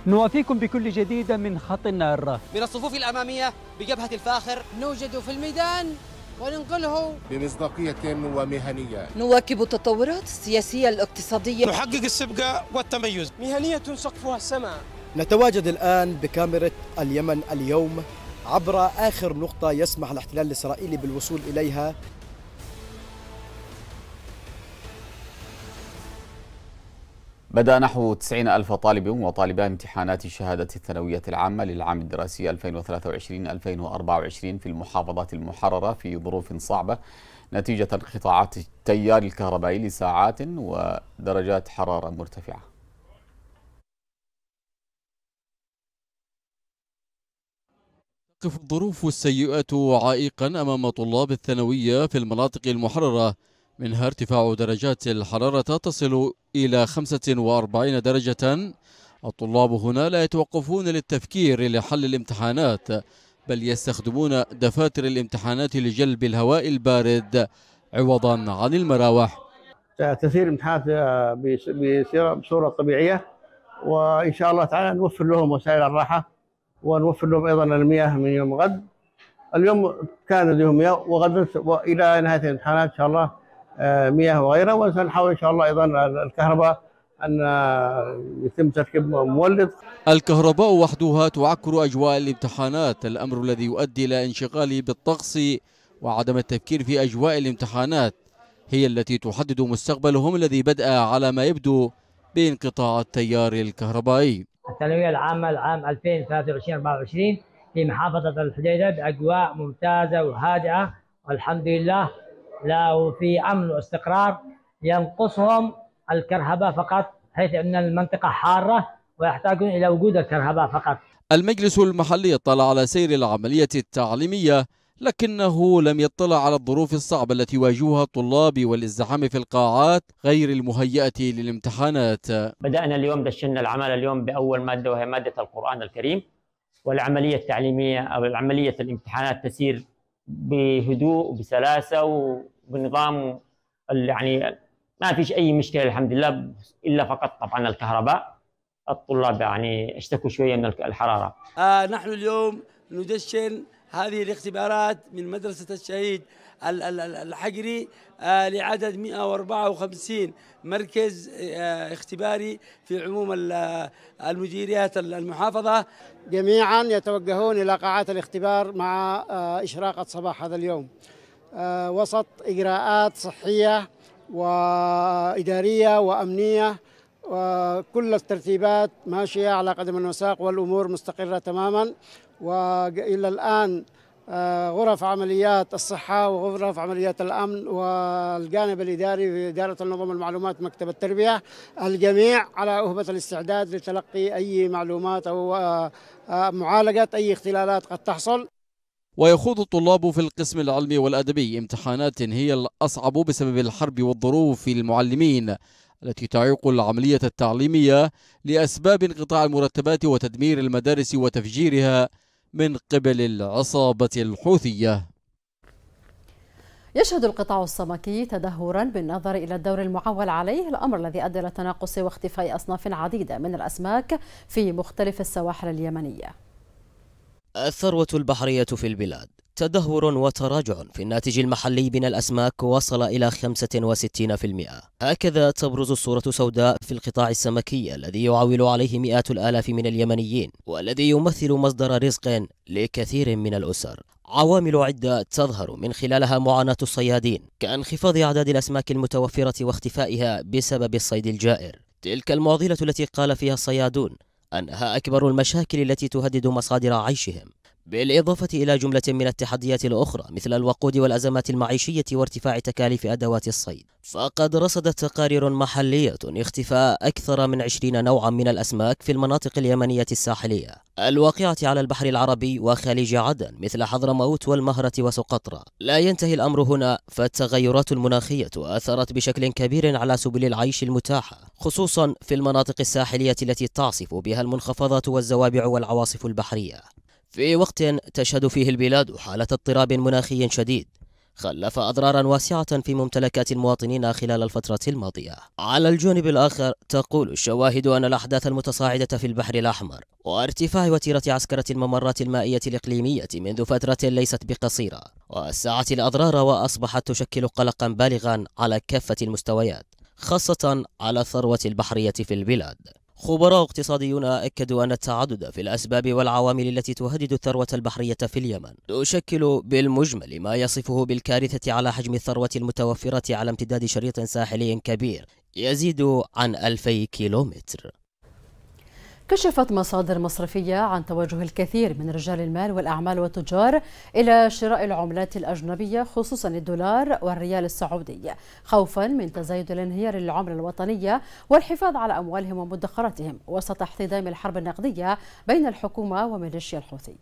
نوافيكم بكل جديد من خط النار من الصفوف الأمامية بجبهة الفاخر نوجد في الميدان وننقله بمصداقية ومهنية نواكب التطورات السياسية الاقتصادية نحقق السبقة والتميز مهنية سقفها السماء نتواجد الآن بكاميرا اليمن اليوم عبر آخر نقطة يسمح الاحتلال الإسرائيلي بالوصول إليها بدأ نحو 90 ألف طالب وطالبة امتحانات الشهادة الثانوية العامة للعام الدراسي 2023-2024 في المحافظات المحررة في ظروف صعبة نتيجة انقطاعات التيار الكهربائي لساعات ودرجات حرارة مرتفعة تقف الظروف السيئة عائقا أمام طلاب الثانوية في المناطق المحررة منها ارتفاع درجات الحرارة تصل إلى 45 درجة الطلاب هنا لا يتوقفون للتفكير لحل الامتحانات بل يستخدمون دفاتر الامتحانات لجلب الهواء البارد عوضا عن المراوح تسير امتحانات آه، بصورة طبيعية وإن شاء الله تعالى نوفر لهم وسائل الراحة ونوفر لهم أيضا المياه من يوم غد اليوم كان لهم مياه وغدا إلى نهاية الامتحانات إن شاء الله آه، مياه وغيرها وسنحاول إن شاء الله أيضا الكهرباء أن يتم تركيب مولد الكهرباء وحدها تعكر أجواء الامتحانات الأمر الذي يؤدي إلى انشغال بالطقس وعدم التفكير في أجواء الامتحانات هي التي تحدد مستقبلهم الذي بدأ على ما يبدو بانقطاع التيار الكهربائي الثانوية العامة العام 2023 24 في محافظة الحديدة بأجواء ممتازة وهادئة والحمد لله لا في امن واستقرار ينقصهم الكهرباء فقط حيث ان المنطقه حاره ويحتاجون الى وجود الكهرباء فقط. المجلس المحلي اطلع على سير العمليه التعليميه لكنه لم يطلع على الظروف الصعبة التي واجهها الطلاب والازدحام في القاعات غير المهيئة للامتحانات بدأنا اليوم دشنا العمل اليوم بأول مادة وهي مادة القرآن الكريم والعملية التعليمية أو العملية الامتحانات تسير بهدوء وبسلاسه وبنظام يعني ما فيش اي مشكله الحمد لله الا فقط طبعا الكهرباء الطلاب يعني اشتكوا شويه من الحراره. آه نحن اليوم ندشن هذه الاختبارات من مدرسه الشهيد الحجري آه، لعدد 154 مركز آه، اختباري في عموم المديريات المحافظة جميعا يتوجهون إلى قاعات الاختبار مع آه، إشراقة صباح هذا اليوم وسط إجراءات صحية وإدارية وأمنية وكل الترتيبات ماشية على قدم الوساق والأمور مستقرة تماما وإلى الآن آه، غرف عمليات الصحة وغرف عمليات الأمن والجانب الإداري في إدارة النظم المعلومات مكتب التربية الجميع على أهبة الاستعداد لتلقي أي معلومات أو آه، آه، معالجة أي اختلالات قد تحصل ويخوض الطلاب في القسم العلمي والأدبي امتحانات هي الأصعب بسبب الحرب والظروف المعلمين التي تعيق العملية التعليمية لأسباب انقطاع المرتبات وتدمير المدارس وتفجيرها من قبل العصابة الحوثية يشهد القطاع السمكي تدهورا بالنظر الى الدور المعول عليه الامر الذي ادى الى تناقص واختفاء اصناف عديده من الاسماك في مختلف السواحل اليمنيه الثروه البحريه في البلاد تدهور وتراجع في الناتج المحلي من الأسماك وصل إلى 65% هكذا تبرز الصورة السوداء في القطاع السمكي الذي يعول عليه مئات الآلاف من اليمنيين والذي يمثل مصدر رزق لكثير من الأسر عوامل عدة تظهر من خلالها معاناة الصيادين كانخفاض أعداد الأسماك المتوفرة واختفائها بسبب الصيد الجائر تلك المعضلة التي قال فيها الصيادون أنها أكبر المشاكل التي تهدد مصادر عيشهم بالإضافة إلى جملة من التحديات الأخرى مثل الوقود والأزمات المعيشية وارتفاع تكاليف أدوات الصيد فقد رصدت تقارير محلية اختفاء أكثر من 20 نوعا من الأسماك في المناطق اليمنية الساحلية الواقعة على البحر العربي وخليج عدن مثل حضرموت والمهرة وسقطرى لا ينتهي الأمر هنا فالتغيرات المناخية أثرت بشكل كبير على سبل العيش المتاحة خصوصا في المناطق الساحلية التي تعصف بها المنخفضات والزوابع والعواصف البحرية في وقت تشهد فيه البلاد حالة اضطراب مناخي شديد خلف أضرارا واسعة في ممتلكات المواطنين خلال الفترة الماضية على الجانب الآخر تقول الشواهد أن الأحداث المتصاعدة في البحر الأحمر وارتفاع وتيرة عسكرة الممرات المائية الإقليمية منذ فترة ليست بقصيرة وسعت الأضرار وأصبحت تشكل قلقا بالغا على كافة المستويات خاصة على الثروة البحرية في البلاد خبراء اقتصاديون أكدوا أن التعدد في الأسباب والعوامل التي تهدد الثروة البحرية في اليمن تشكل بالمجمل ما يصفه بالكارثة على حجم الثروة المتوفرة على امتداد شريط ساحلي كبير يزيد عن 2000 كيلومتر كشفت مصادر مصرفية عن توجه الكثير من رجال المال والأعمال والتجار إلى شراء العملات الأجنبية خصوصا الدولار والريال السعودي خوفا من تزايد الانهيار للعملة الوطنية والحفاظ على أموالهم ومدخراتهم وسط احتدام الحرب النقدية بين الحكومة وميليشيا الحوثي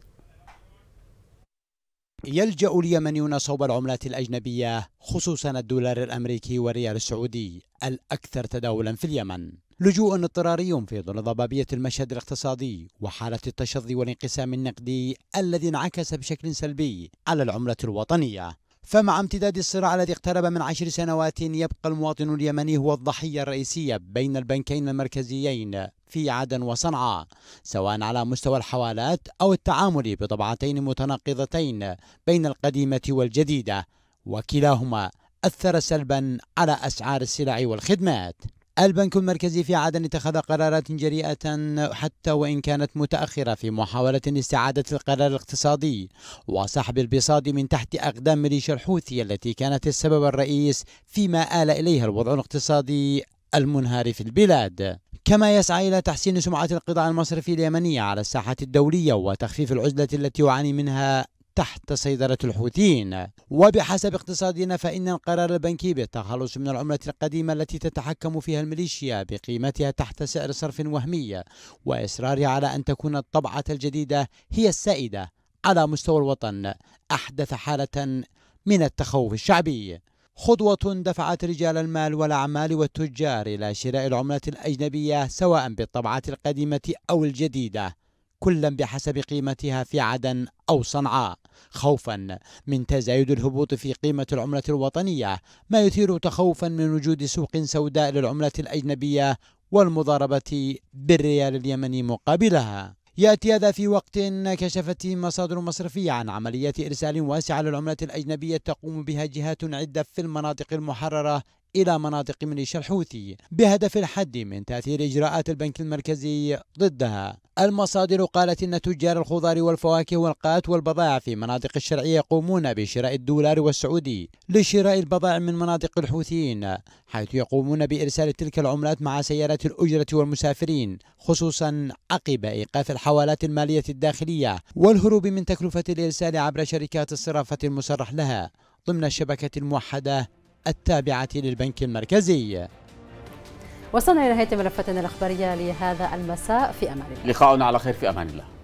يلجأ اليمنيون صوب العملات الأجنبية خصوصا الدولار الأمريكي والريال السعودي الأكثر تداولا في اليمن لجوء اضطراري في ظل ضبابية المشهد الاقتصادي وحالة التشظي والانقسام النقدي الذي انعكس بشكل سلبي على العملة الوطنية فمع امتداد الصراع الذي اقترب من عشر سنوات يبقى المواطن اليمني هو الضحية الرئيسية بين البنكين المركزيين في عدن وصنعاء سواء على مستوى الحوالات أو التعامل بطبعتين متناقضتين بين القديمة والجديدة وكلاهما أثر سلبا على أسعار السلع والخدمات البنك المركزي في عدن اتخذ قرارات جريئة حتى وإن كانت متأخرة في محاولة استعادة القرار الاقتصادي وسحب البساط من تحت أقدام ميليشيا الحوثي التي كانت السبب الرئيس فيما آل إليها الوضع الاقتصادي المنهار في البلاد كما يسعى إلى تحسين سمعة القطاع المصرفي اليمني على الساحة الدولية وتخفيف العزلة التي يعاني منها تحت سيطرة الحوثيين وبحسب اقتصادنا فإن القرار البنكي بالتخلص من العملة القديمة التي تتحكم فيها الميليشيا بقيمتها تحت سعر صرف وهمي وإصرارها على أن تكون الطبعة الجديدة هي السائدة على مستوى الوطن أحدث حالة من التخوف الشعبي خطوة دفعت رجال المال والأعمال والتجار إلى شراء العملة الأجنبية سواء بالطبعات القديمة أو الجديدة كلا بحسب قيمتها في عدن أو صنعاء خوفا من تزايد الهبوط في قيمة العملة الوطنية ما يثير تخوفا من وجود سوق سوداء للعملة الأجنبية والمضاربة بالريال اليمني مقابلها يأتي هذا في وقت كشفت مصادر مصرفية عن عملية إرسال واسعة للعملة الأجنبية تقوم بها جهات عدة في المناطق المحررة إلى مناطق ميليشيا الحوثي بهدف الحد من تأثير إجراءات البنك المركزي ضدها المصادر قالت ان تجار الخضار والفواكه والقات والبضائع في مناطق الشرعيه يقومون بشراء الدولار والسعودي لشراء البضائع من مناطق الحوثيين حيث يقومون بارسال تلك العملات مع سيارات الاجره والمسافرين خصوصا عقب ايقاف الحوالات الماليه الداخليه والهروب من تكلفه الارسال عبر شركات الصرافه المصرح لها ضمن الشبكه الموحده التابعة للبنك المركزي وصلنا إلى نهاية ملفاتنا الأخبارية لهذا المساء في أمان الله لقاؤنا على خير في أمان الله